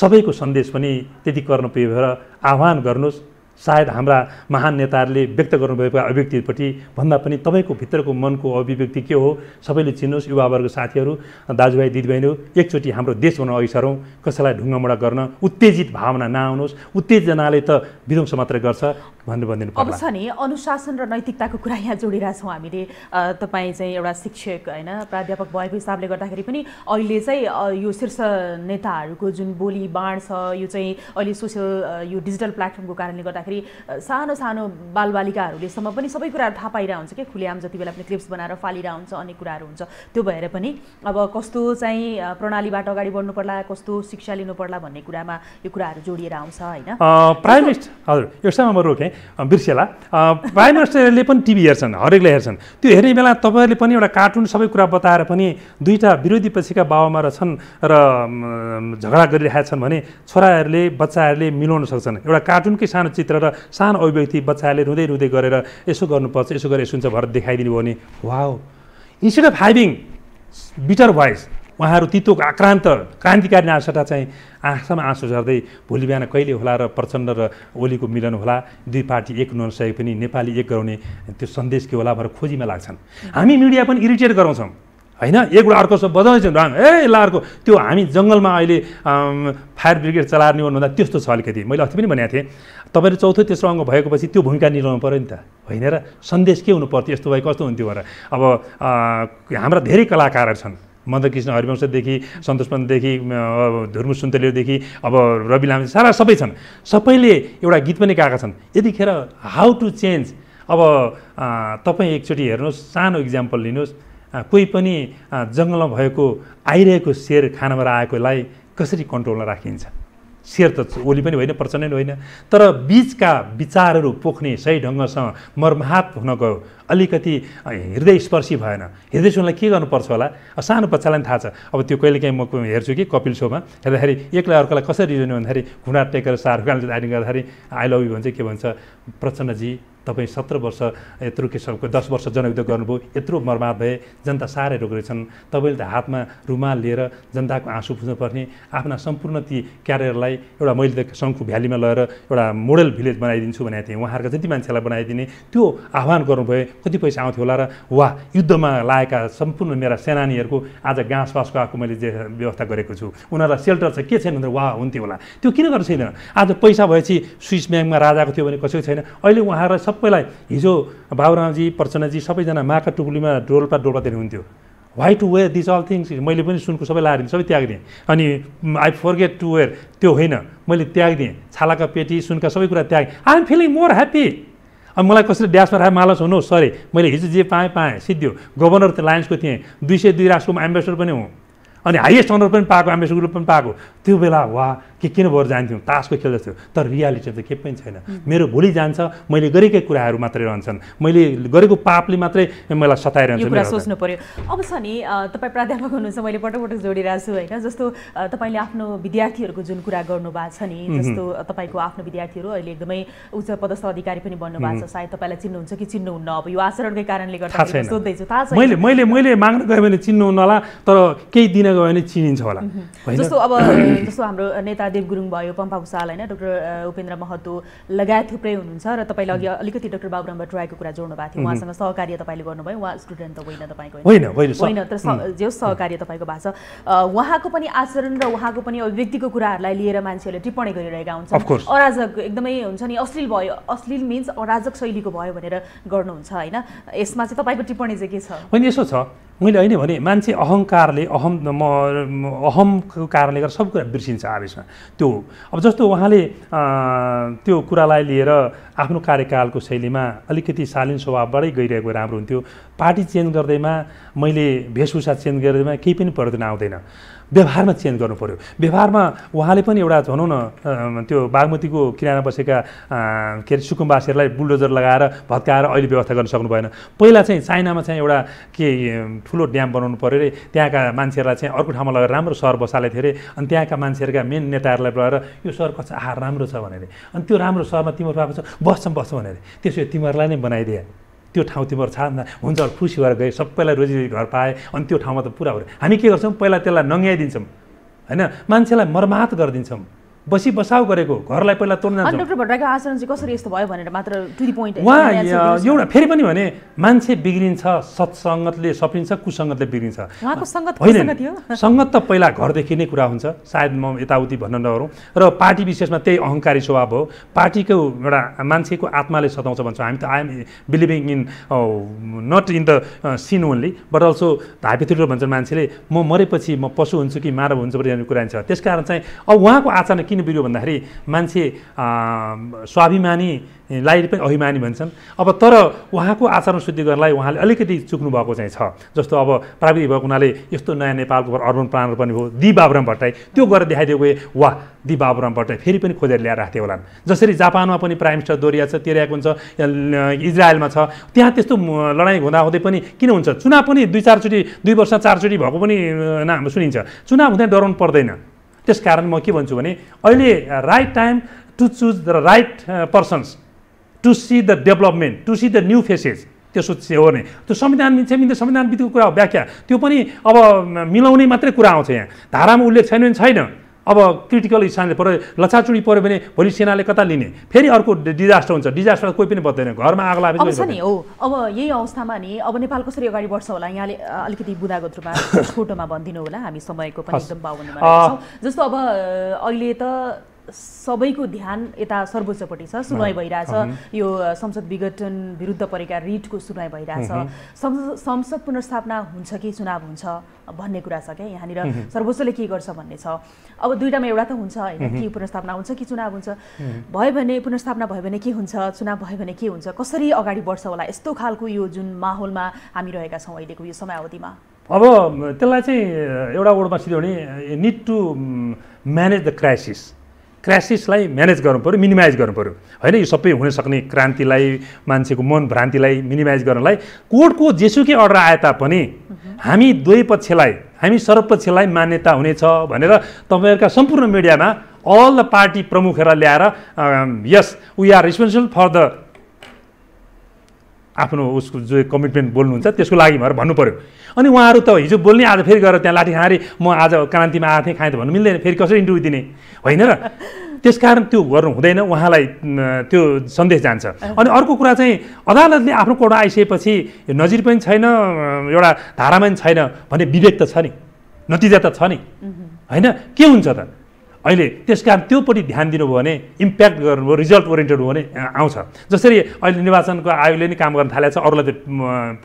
सबैको सन्देश पनि त्यति गर्न भएर आह्वान गर्नुहोस् सायद हाम्रा महान नेताहरूले व्यक्त गर्नुभएको अभिव्यक्तिपट्टि भन्दा पनि तपाईँको भित्रको मनको अभिव्यक्ति के हो सबैले चिन्नुहोस् युवावर्ग साथीहरू दाजुभाइ दिदीबहिनीहरू एकचोटि हाम्रो देश बनाउन अघि सरौँ कसैलाई ढुङ्गामुडा गर्न उत्तेजित भावना नआउनुहोस् उत्तेजनाले त विध्वंस मात्रै गर्छ भन्नु अब छ नि अनुशासन र नैतिकताको कुरा यहाँ जोडिरहेछौँ हामीले तपाईँ चाहिँ एउटा शिक्षक होइन प्राध्यापक भएको हिसाबले गर्दाखेरि पनि अहिले चाहिँ यो शीर्ष नेताहरूको जुन बोली बाँड छ यो चाहिँ अहिले सोसियल यो डिजिटल प्लेटफर्मको कारणले गर्दाखेरि सानो सानो बालबालिकाहरूलेसम्म पनि सबै कुराहरू थाहा पाइरहेको हुन्छ कि खुलेआम जति बेला पनि क्लिप्स बनाएर फालिरहेको हुन्छ अनेक कुराहरू हुन्छ त्यो भएर पनि अब कस्तो चाहिँ प्रणालीबाट अगाडि बढ्नु पर्ला कस्तो शिक्षा लिनु पर्ला भन्ने कुरामा यो कुराहरू जोडिएर आउँछ होइन प्राइभेट हजुर यो म रोकेँ बिर्सेला प्राइम मिनिस्टरले पनि टिभी हेर्छन् हरेकले हेर्छन् त्यो हेर्ने बेला तपाईँहरूले पनि एउटा कार्टुन सबै कुरा बताएर पनि दुईवटा विरोधी पक्षका बाबामा रहेछन् र झगडा गरिरहेका छन् भने छोराहरूले बच्चाहरूले मिलाउन सक्छन् एउटा कार्टुनकै सानो चित्र र सानो अभिव्यक्ति बच्चाहरूले रुँदै रुँदै गरेर यसो गर्नुपर्छ यसो गरेर सुन्छ भएर देखाइदिनु भयो भने wow instead of having bitter voice उहाँहरू तितोको आक्रान्त क्रान्तिकारी नासटा चाहिँ आँखामा आँसु झर्दै भोलि बिहान कहिले होला र प्रचण्ड र ओलीको मिलन होला दुई पार्टी एक नसके पनि नेपाली एक गराउने त्यो सन्देश के होला भनेर खोजीमा लाग्छन् हामी मिडिया पनि इरिटेट गराउँछौँ होइन एउटा अर्को सब बजाउँछौँ राम ए ला अर्को त्यो हामी जङ्गलमा अहिले फायर ब्रिगेड चलाएर भन्दा त्यस्तो छ अलिकति मैले अस्ति पनि भनेको थिएँ तपाईँले चौथो तेस्रो अङ्ग भएपछि त्यो भूमिका निभाउनु पऱ्यो नि त होइन र सन्देश के हुनु पर्थ्यो यस्तो भए कस्तो हुन्थ्यो भनेर अब हाम्रा धेरै कलाकारहरू छन् मदकृष्ण हरिवंशदेखि सन्तोष पन्तदेखि धुर्मु सुन्तलीदेखि अब रवि लामा सारा सबै छन् सबैले एउटा गीत पनि गाएका छन् यतिखेर हाउ टु चेन्ज अब तपाईँ एकचोटि हेर्नुहोस् सानो इक्जाम्पल लिनुहोस् कोही पनि जङ्गलमा भएको आइरहेको शेर खानाबाट आएकोलाई कसरी कन्ट्रोलमा राखिन्छ सेयर त ओली पनि होइन प्रचण्ड होइन तर बिचका विचारहरू पोख्ने सही ढङ्गसँग मर्माहत हुन गयो अलिकति हृदयस्पर्शी भएन हृदय सुनलाई के गर्नुपर्छ होला सानो बच्चालाई थाहा छ अब त्यो कहिलेकाहीँ म हेर्छु कि कपिल सोमा हेर्दाखेरि एकलाई अर्कोलाई कसरी रिजन भन्दाखेरि घुँडा टेकेर सार गाली गर्दाखेरि आई लभ यु भन्छ के भन्छ प्रचण्डजी तपाईँ सत्र वर्ष यत्रो किसिमको दस वर्ष जनयुद्ध गर्नुभयो यत्रो मर्माद भए जनता साह्रै रोग रहेछन् तपाईँले त हातमा रुमाल लिएर जनताको आँसु बुझ्नुपर्ने आफ्ना सम्पूर्ण ती क्यारियरलाई एउटा मैले त शङ्खु भ्यालीमा लगेर एउटा मोडल भिलेज बनाइदिन्छु भनेको थिएँ उहाँहरूको जति मान्छेलाई बनाइदिने त्यो आह्वान गर्नुभयो कति पैसा आउँथ्यो होला र वा युद्धमा लागेका सम्पूर्ण मेरा सेनानीहरूको आज बाँसको आएको मैले जे व्यवस्था गरेको छु उनीहरूलाई सेल्टर छ के छैन भनेर वाह हुन्थ्यो होला त्यो किन गर्नु छैन आज पैसा भएपछि स्विस ब्याङ्कमा राजाको थियो भने कसैको छैन अहिले उहाँहरूलाई सबैलाई हिजो बाबुरामजी प्रचण्डजी सबैजना माका टुकुलीमा डोल्पा डोल्पा दिने हुन्थ्यो why to wear this all things मैले पनि सुनको सबै लाएर सबै त्यागिदिएँ अनि आई गेट टु वेयर त्यो होइन मैले त्यागिदिएँ छालाका पेटी सुनका सबै कुरा त्यागेँ I am feeling more happy अब मलाई कसरी ड्यासमा राखेँ मालस हुनु सरी मैले हिजो जे पाएँ पाएँ सिद्धि गभर्नर लायन्सको थिएँ दुई सय दुई राष्ट्रको एम्बेसडर पनि हुँ अनि हाइएस्ट अनर पनि पाएको एम्बेसडर पनि पाएको त्यो बेला वा के किन भएर जान्थ्यौँ तासको खेल जस्तो तर रियालिटी त केही पनि छैन मेरो भोलि जान्छ मैले गरेकै कुराहरू मात्रै रहन्छन् मैले गरेको पापले मात्रै मलाई सताइरहन्छ कुरा सोच्नु पर्यो अब छ नि तपाईँ प्राध्यापक हुनुहुन्छ मैले पटक पटक जोडिरहेको छु होइन जस्तो तपाईँले आफ्नो विद्यार्थीहरूको जुन कुरा गर्नुभएको छ नि जस्तो तपाईँको आफ्नो विद्यार्थीहरू अहिले एकदमै उच्च पदस्थ अधिकारी पनि भएको छ सायद तपाईँलाई चिन्नुहुन्छ कि चिन्नुहुन्न अब यो आचरणकै कारणले गर्दा सोध्दैछु थाहा छ मैले मैले मैले माग्न गयो भने चिन्नुहुन्न होला तर केही दिन गयो भने चिनिन्छ होला जस्तो अब जस्तो हाम्रो नेता देव गुरुङ भयो पम्पा भुषाल होइन डक्टर उपेन्द्र महतो लगायत थुप्रै हुनुहुन्छ र तपाईँले अघि अलिकति डक्टर बाबुराम भट्टराईको कुरा जोड्नु भएको थियो उहाँसँग सहकार्य तपाईँले गर्नुभयो उहाँ स्टुडेन्ट त होइन तपाईँको होइन तर जो सहकार्य तपाईँको भएको छ उहाँको पनि आचरण र उहाँको पनि अभिव्यक्तिको कुराहरूलाई लिएर मान्छेहरूले टिप्पणी गरिरहेका हुन्छन् अराजक एकदमै हुन्छ नि अश्लील भयो अश्लील मिन्स अराजक शैलीको भयो भनेर गर्नुहुन्छ होइन यसमा चाहिँ तपाईँको टिप्पणी चाहिँ के छ होइन यसो छ मैले अहिले भने मान्छे अहङ्कारले अहम म अहमको कारणले गर्दा सब कुरा बिर्सिन्छ आवेशमा त्यो अब जस्तो उहाँले त्यो कुरालाई लिएर आफ्नो कार्यकालको शैलीमा अलिकति शालीन स्वभावबाटै गइरहेको राम्रो हुन्थ्यो पार्टी चेन्ज गर्दैमा मैले भेषभूषा चेन्ज गर्दैमा केही पनि परिवर्तन आउँदैन व्यवहारमा चेन्ज गर्नु पऱ्यो व्यवहारमा उहाँले पनि एउटा भनौँ न त्यो बागमतीको किराना बसेका के अरे सुकुम्बासीहरूलाई बुलडोजर लगाएर भत्काएर अहिले व्यवस्था गर्न सक्नु भएन पहिला चाहिँ चाइनामा चाहिँ एउटा के ठुलो ड्याम बनाउनु पऱ्यो अरे त्यहाँका मान्छेहरूलाई चाहिँ अर्को ठाउँमा लगेर राम्रो सहर बसालेको थियो अरे अनि त्यहाँका मान्छेहरूका मेन नेताहरूलाई लगेर यो सहर कच्चा आहार राम्रो छ भनेर अनि त्यो राम्रो सहरमा तिमीहरू आएको छ बस्छौँ बस्छौँ भनेर त्यसो तिमीहरूलाई नै बनाइदिए त्यो ठाउँ तिम्रो छ हुन्छ खुसी भएर गए सबैलाई रोजी घर पाए अनि त्यो ठाउँमा त पुरा हो हामी के गर्छौँ पहिला त्यसलाई नङ्ग्याइदिन्छौँ होइन मान्छेलाई मर्मात गरिदिन्छौँ बसी बसाउ गरेको घरलाई पहिला तोड्न डाक्टर कसरी यस्तो भयो भनेर मात्र एउटा फेरि पनि भने मान्छे बिग्रिन्छ सत्सङ्गतले सपिन्छ कुसङ्गतले बिग्रिन्छ सङ्गत होइन सङ्गत त पहिला घरदेखि नै कुरा हुन्छ सायद म यताउति भन्न नगरौँ र पार्टी विशेषमा त्यही अहङ्कारी स्वभाव हो पार्टीको एउटा मान्छेको आत्माले सताउँछ भन्छौँ हामी त I'm believing in not in the sin only but also धापी धापेथुटो भन्छ मान्छेले म मरेपछि म पशु हुन्छु कि मानव हुन्छु भनेर कुरा छ त्यसकारण चाहिँ अब उहाँको आचरण किन बिर्यो भन्दाखेरि मान्छे स्वाभिमानीलाई पनि अभिमानी भन्छन् अब तर उहाँको आचरण शुद्धिकरणलाई उहाँले अलिकति चुक्नु भएको चाहिँ छ जस्तो अब प्राविधिक भएको हुनाले यस्तो नयाँ नेपालको अर्बन प्लानर पनि हो दि बाबुराम भट्टाई त्यो गरेर देखाइदिएको गए वा दि बाबुराम भट्टाई फेरि पनि खोजेर ल्याएर राख्थे होलान् जसरी जापानमा पनि प्राइम मिनिस्टर दोरिया छ तेरियाको हुन्छ इजरायलमा छ त्यहाँ त्यस्तो लडाइँ हुँदाहुँदै पनि किन हुन्छ चुनाव पनि दुई चारचोटि दुई वर्ष चारचोटि भएको पनि नाम सुनिन्छ चुनाव हुँदै डराउनु पर्दैन त्यस कारण म के भन्छु भने अहिले right time to choose the right persons to see the development to see the new faces त्यसो हो नि त्यो संविधान चाहिँ संविधान विधिको कुरा हो व्याख्या त्यो पनि अब मिलाउने मात्रै कुरा आउँछ यहाँ धारामा उल्लेख छैन भने छैन अब क्रिटिकल हिसाबले पऱ्यो लछाचुडी पऱ्यो भने भोलि सेनाले कता लिने फेरि अर्को डिजास्टर हुन्छ डिजास्टर कोही पनि बत्दैन घरमा आगो लाग्छ नि हो अब यही अवस्थामा नि अब नेपाल कसरी अगाडि बढ्छ होला यहाँले अलिकति बुदागत रूपमा छोटोमा भनिदिनु होला हामी समयको पनि एकदम पाउनु जस्तो अब अहिले त सबैको ध्यान यता सर्वोच्चपट्टि छ सुनवाई भइरहेछ यो संसद विघटन विरुद्ध परेका रिटको सुनवाई भइरहेछ संसद पुनर्स्थापना हुन्छ कि चुनाव हुन्छ भन्ने कुरा छ क्या यहाँनिर सर्वोच्चले के गर्छ भन्ने छ अब दुइटामा एउटा त हुन्छ होइन कि पुनर्स्थापना हुन्छ कि चुनाव हुन्छ भयो भने पुनर्स्थापना भयो भने के हुन्छ चुनाव भयो भने के हुन्छ कसरी अगाडि बढ्छ होला यस्तो खालको यो जुन माहौलमा हामी रहेका छौँ अहिलेको यो समय अवधिमा अब त्यसलाई चाहिँ एउटा वर्डमा सिध्यो भने need to manage the crisis क्रासिसलाई म्यानेज गर्नु पऱ्यो मिनिमाइज पऱ्यो होइन यो सबै हुनसक्ने क्रान्तिलाई मान्छेको मन भ्रान्तिलाई मिनिमाइज गर्नलाई कोर्टको जेसुकै अर्डर आए तापनि हामी दुवै पक्षलाई हामी सर्वपक्षलाई मान्यता हुनेछ भनेर तपाईँहरूका सम्पूर्ण मिडियामा अल द पार्टी प्रमुखहरूलाई ल्याएर yes we are responsible for the आफ्नो उसको जो कमिटमेन्ट बोल्नुहुन्छ त्यसको लागि भएर भन्नु पऱ्यो अनि उहाँहरू त हिजो बोल्ने आज फेरि गएर त्यहाँ लाठी खाँदै म आज क्रान्तिमा आएको थिएँ खाएँ त भन्नु मिल्दैन फेरि कसरी इन्टरभ्यू दिने होइन र त्यस कारण त्यो गर्नु हुँदैन उहाँलाई त्यो सन्देश जान्छ अनि अर्को कुरा चाहिँ अदालतले आफ्नो कोडा आइसकेपछि नजिर पनि छैन एउटा धारामा पनि छैन भने विवेक त छ नि नतिजा त छ नि होइन के हुन्छ त अहिले त्यस कारण त्योपट्टि ध्यान दिनुभयो भने इम्प्याक्ट गर्नुभयो रिजल्ट ओरिएन्टेड हो भने आउँछ जसरी अहिले निर्वाचनको आयोगले नै काम गर्न थालेको छ अरूलाई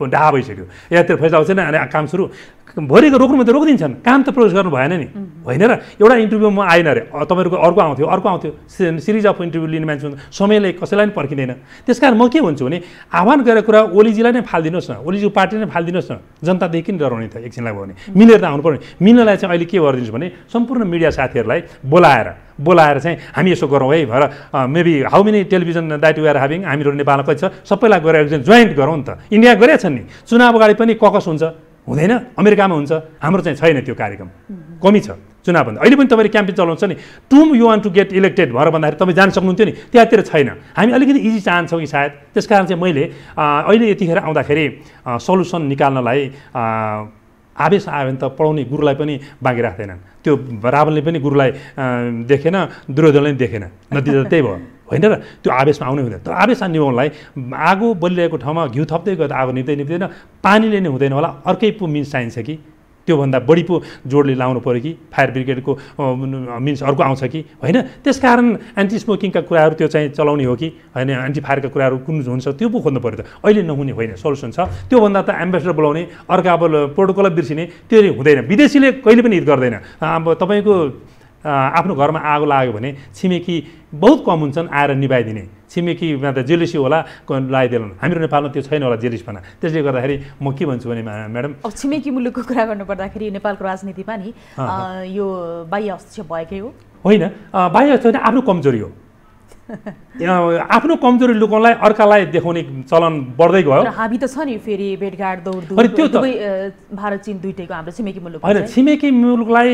त डाहा भइसक्यो या त्यो फैसला हुँदैन अनि काम सुरु भोलिको रोक्नु त रोकिदिन्छन् काम त प्रवेश गर्नु भएन नि होइन र एउटा इन्टरभ्यू म आएन अरे तपाईँहरूको अर्को आउँथ्यो अर्को आउँथ्यो सिरिज अफ इन्टरभ्यू लिने मान्छे हुन्छ समयले कसैलाई पनि पर्खिँदैन त्यस म के भन्छु भने आह्वान गरेर कुरा ओलीजीलाई नै फालिदिनुहोस् न ओलीजीको पार्टी नै फालिदिनुहोस् न जनतादेखि नै डराउने त एकछिनलाई भयो भने मिलेर त आउनु पर्ने मिल्नलाई चाहिँ अहिले के गरिदिन्छु भने सम्पूर्ण मिडिया साथीहरूलाई बोलाएर बोलाएर चाहिँ हामी यसो गरौँ है भएर maybe how many television that we are having हामीहरू नेपालमा कति छ सबैलाई गएर एकजना जोइन्ट गरौँ नि त इन्डिया गरेछन् नि चुनाव अगाडि पनि ककस हुन्छ हुँदैन अमेरिकामा हुन्छ हाम्रो चाहिँ छैन त्यो कार्यक्रम कमी छ चुनावभन्दा अहिले पनि तपाईँले क्याम्पेन चलाउँछ नि टुम you want to get elected भएर भन्दाखेरि तपाईँ जान सक्नुहुन्थ्यो नि त्यहाँतिर छैन हामी अलिकति इजी चाहन्छौँ कि सायद त्यस कारण चाहिँ मैले अहिले यतिखेर आउँदाखेरि सल्युसन निकाल्नलाई आवेश आयो भने त पढाउने गुरुलाई पनि बाँकी राख्दैनन् त्यो रावणले पनि गुरुलाई देखेन दुर्योधनले देखेन नतिजा त्यही भयो होइन र त्यो आवेशमा आउनै हुँदैन तर आवेश आउने उनलाई आगो बलिरहेको ठाउँमा घिउ थप्दै गर्दा आगो निप्दै निप्दैन पानीले नै हुँदैन होला अर्कै पो मिन्स चाहिन्छ कि त्योभन्दा बढी पो जोडले लाउनु पऱ्यो कि फायर ब्रिगेडको मिन्स अर्को आउँछ कि होइन त्यस कारण एन्टी स्मोकिङका कुराहरू त्यो चाहिँ चलाउने हो कि होइन एन्टी फायरका कुराहरू कुन हुन्छ त्यो पो खोज्नु पऱ्यो त अहिले नहुने होइन सल्युसन छ त्योभन्दा त एम्बेसडर बोलाउने अर्का अब प्रोटोकल बिर्सिने त्यो हुँदैन विदेशीले कहिले पनि हित गर्दैन अब तपाईँको आफ्नो घरमा आगो लाग्यो भने छिमेकी बहुत कम हुन्छन् आएर निभाइदिने छिमेकीमा त जेलिसी होला लगाइदिएन हाम्रो नेपालमा त्यो छैन होला जेलिस भना त्यसले गर्दाखेरि म के भन्छु भने म्याडम अब छिमेकी मुलुकको कुरा गर्नुपर्दाखेरि नेपालको राजनीतिमा नि यो बाह्य हस्तक्षेप भएकै हो होइन बाह्य हस्तक्षेप आफ्नो कमजोरी हो आफ्नो कमजोरी लुकाउनलाई अर्कालाई देखाउने चलन बढ्दै गयो हामी त छ नि फेरि भेटघाट दौड त्यो भारत चिन दुइटैको हाम्रो छिमेकी मुलुक होइन छिमेकी मुलुकलाई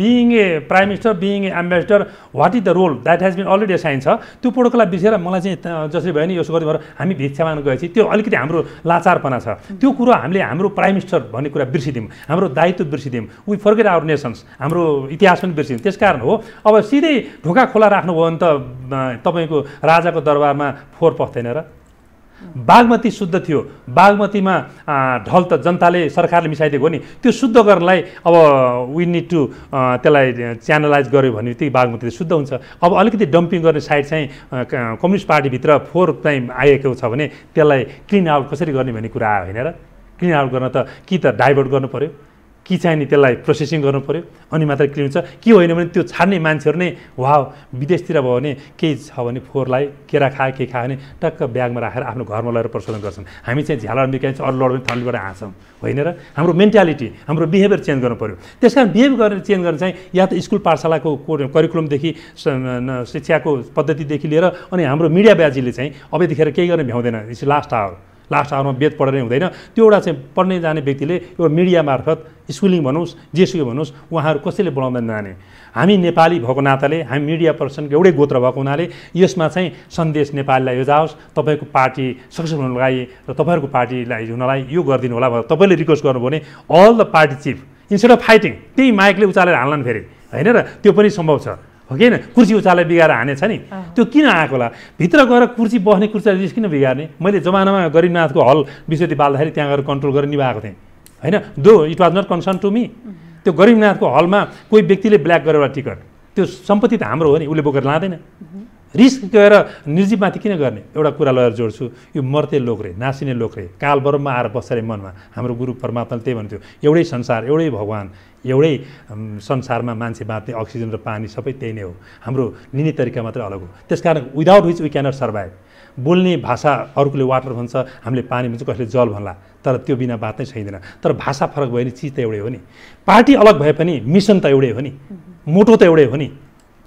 being a prime minister being a ambassador what is the role that has been already assigned छ त्यो प्रोटोकललाई बिर्सेर मलाई चाहिँ जसरी भयो नि यसो भएर हामी भिक्षामा गएपछि त्यो अलिकति हाम्रो लाचारपना छ त्यो कुरो हामीले हाम्रो प्राइम मिनिस्टर भन्ने कुरा बिर्सिदियौँ हाम्रो दायित्व बिर्सिदिउँ वी फर्गेट आवर नेसन्स हाम्रो इतिहास पनि बिर्सिदिउँ त्यस कारण हो अब सिधै ढोका खोला राख्नुभयो भने त तपाईँको राजाको दरबारमा फोहोर पस्थेन र बागमती शुद्ध थियो बागमतीमा ढल त जनताले सरकारले मिसाइदिएको नि त्यो शुद्ध गर्नलाई अब वी निड टु त्यसलाई च्यानलाइज गर्यो भने त्यही बागमती शुद्ध हुन्छ अब अलिकति डम्पिङ गर्ने साइड चाहिँ कम्युनिस्ट पार्टीभित्र फोहोर चाहिँ आएको छ भने त्यसलाई क्लिन आउट कसरी गर्ने भन्ने कुरा आयो होइन र क्लिन आउट गर्न त कि त डाइभर्ट गर्नु पऱ्यो कि चाहिँ नि त्यसलाई प्रोसेसिङ गर्नु पऱ्यो अनि मात्र क्लियर हुन्छ के होइन भने त्यो छाड्ने मान्छेहरू नै वा विदेशतिर भयो भने केही छ भने फोहोरलाई केरा खायो के खायो भने टक्क ब्यागमा राखेर आफ्नो घरमा लगेर प्रशोधन गर्छन् हामी चाहिँ झ्याला निकाल्छौँ अरू लड पनि थलीबाट हाँस्छौँ होइन र हाम्रो मेन्टालिटी हाम्रो बिहेभियर चेन्ज गर्नु पऱ्यो त्यस कारण बिहेभ गरेर चेन्ज गर्नु चाहिँ या त स्कुल पाठशालाको करिकुलमदेखि शिक्षाको पद्धतिदेखि लिएर अनि हाम्रो मिडिया ब्याजीले चाहिँ अब यतिखेर केही गर्न भ्याउँदैन इट्स लास्ट आवर लास्ट आवरमा वेद पढेर हुँदैन त्यो एउटा चाहिँ पढ्ने जाने व्यक्तिले यो मिडिया मार्फत स्कुलिङ भनोस् जेसुकै भनोस् उहाँहरू कसैले बोलाउँदैन जाने हामी नेपाली भएको नाताले हामी मिडिया पर्सनको एउटै गोत्र भएको हुनाले यसमा चाहिँ सन्देश नेपालीलाई यो जाओस् तपाईँको पार्टी सक्सेसफुल हुनलाई र तपाईँहरूको पार्टीलाई हुनलाई यो गरिदिनु होला भनेर तपाईँले रिक्वेस्ट गर्नुभयो भने all the party chief instead of fighting त्यही माइकले उचालेर हाल्लान् फेरि होइन र त्यो पनि सम्भव छ हो कि कुर्सी उचालेर बिगाएर हानेछ नि त्यो किन आएको होला भित्र गएर कुर्सी बस्ने कुर्सी किन बिगार्ने मैले जमानामा गरिबनाथको हल विषयति बाल्दाखेरि त्यहाँ गएर कन्ट्रोल गरेर निभाएको थिएँ होइन though it was not concern to me त्यो गरिबनाथको हलमा कोही व्यक्तिले ब्ल्याक गरेर टिकट त्यो सम्पत्ति त हाम्रो हो नि उसले बोकेर लाँदैन रिस्क गएर निर्जीवमाथि किन गर्ने एउटा कुरा लगेर जोड्छु यो मर्ते लोक्रे नासिने लोक्रे रे आएर बस्छ अरे मनमा हाम्रो गुरु परमात्माले त्यही भन्थ्यो एउटै संसार एउटै भगवान् एउटै संसारमा मान्छे बाँच्ने अक्सिजन र पानी सबै त्यही नै हो हाम्रो लिने तरिका मात्रै अलग हो त्यस कारण without which we cannot survive बोल्ने भाषा अरूले वाटर भन्छ हामीले पानी भन्छ कसैले जल भन्ला तर त्यो बिना बाँच्नै छैन तर भाषा फरक भयो भने चिज त एउटै हो नि पार्टी अलग भए पनि मिसन त एउटै हो नि मोटो त एउटै हो नि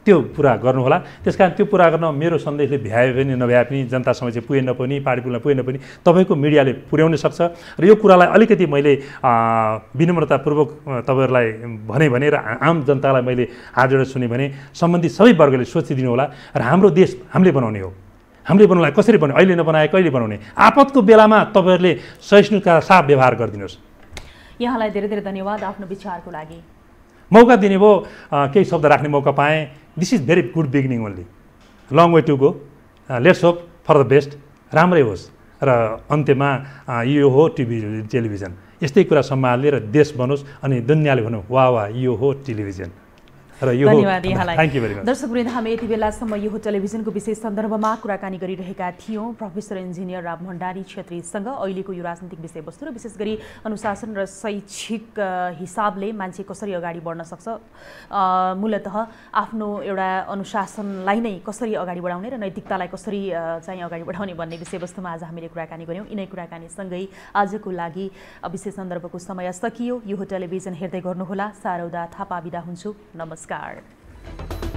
त्यो पुरा गर्नुहोला त्यस कारण त्यो पुरा गर्न मेरो सन्देशले भ्याए पनि नभ्याए पनि जनतासँग चाहिँ पुगेन पनि पार्टी पुग्न पुगेन पनि तपाईँको मिडियाले पुर्याउन सक्छ र यो कुरालाई अलिकति मैले विनम्रतापूर्वक तपाईँहरूलाई भने भने र आम जनतालाई मैले हात जोडेर सुने भने सम्बन्धित सबै वर्गले सोचिदिनु होला र हाम्रो देश हामीले बनाउने हो हामीले बनाउनलाई कसरी बनाउने अहिले नबनाए कहिले बनाउने आपतको बेलामा तपाईँहरूले सहिष्णुता साफ व्यवहार गरिदिनुहोस् यहाँलाई धेरै धेरै धन्यवाद आफ्नो विचारको लागि मौका दिने भयो केही शब्द राख्ने मौका पाएँ this is very good beginning only long way to go let's hope for the best राम्रै होस् र अन्त्यमा यो हो टिभी टेलिभिजन यस्तै कुरा सम्हाल्ने र देश बनोस् अनि दुनियाँले भनौँ वा वा यो हो टेलिभिजन र यो धन्यवाद यहाँलाई दर्शक वृन्द हामी यति बेलासम्म यो टेलिभिजनको विशेष सन्दर्भमा कुराकानी गरिरहेका थियौँ प्रोफेसर इन्जिनियर राम भण्डारी छेत्रीसँग अहिलेको यो राजनीतिक विषयवस्तु र विशेष गरी अनुशासन र शैक्षिक हिसाबले मान्छे कसरी अगाडि बढ्न सक्छ मूलत आफ्नो एउटा अनुशासनलाई नै कसरी अगाडि बढाउने र नैतिकतालाई कसरी चाहिँ अगाडि बढाउने भन्ने विषयवस्तुमा आज हामीले कुराकानी गऱ्यौँ यिनै कुराकानीसँगै आजको लागि विशेष सन्दर्भको समय सकियो यो टेलिभिजन हेर्दै गर्नुहोला सारौदा थापा विदा हुन्छु नमस्कार नमस्कार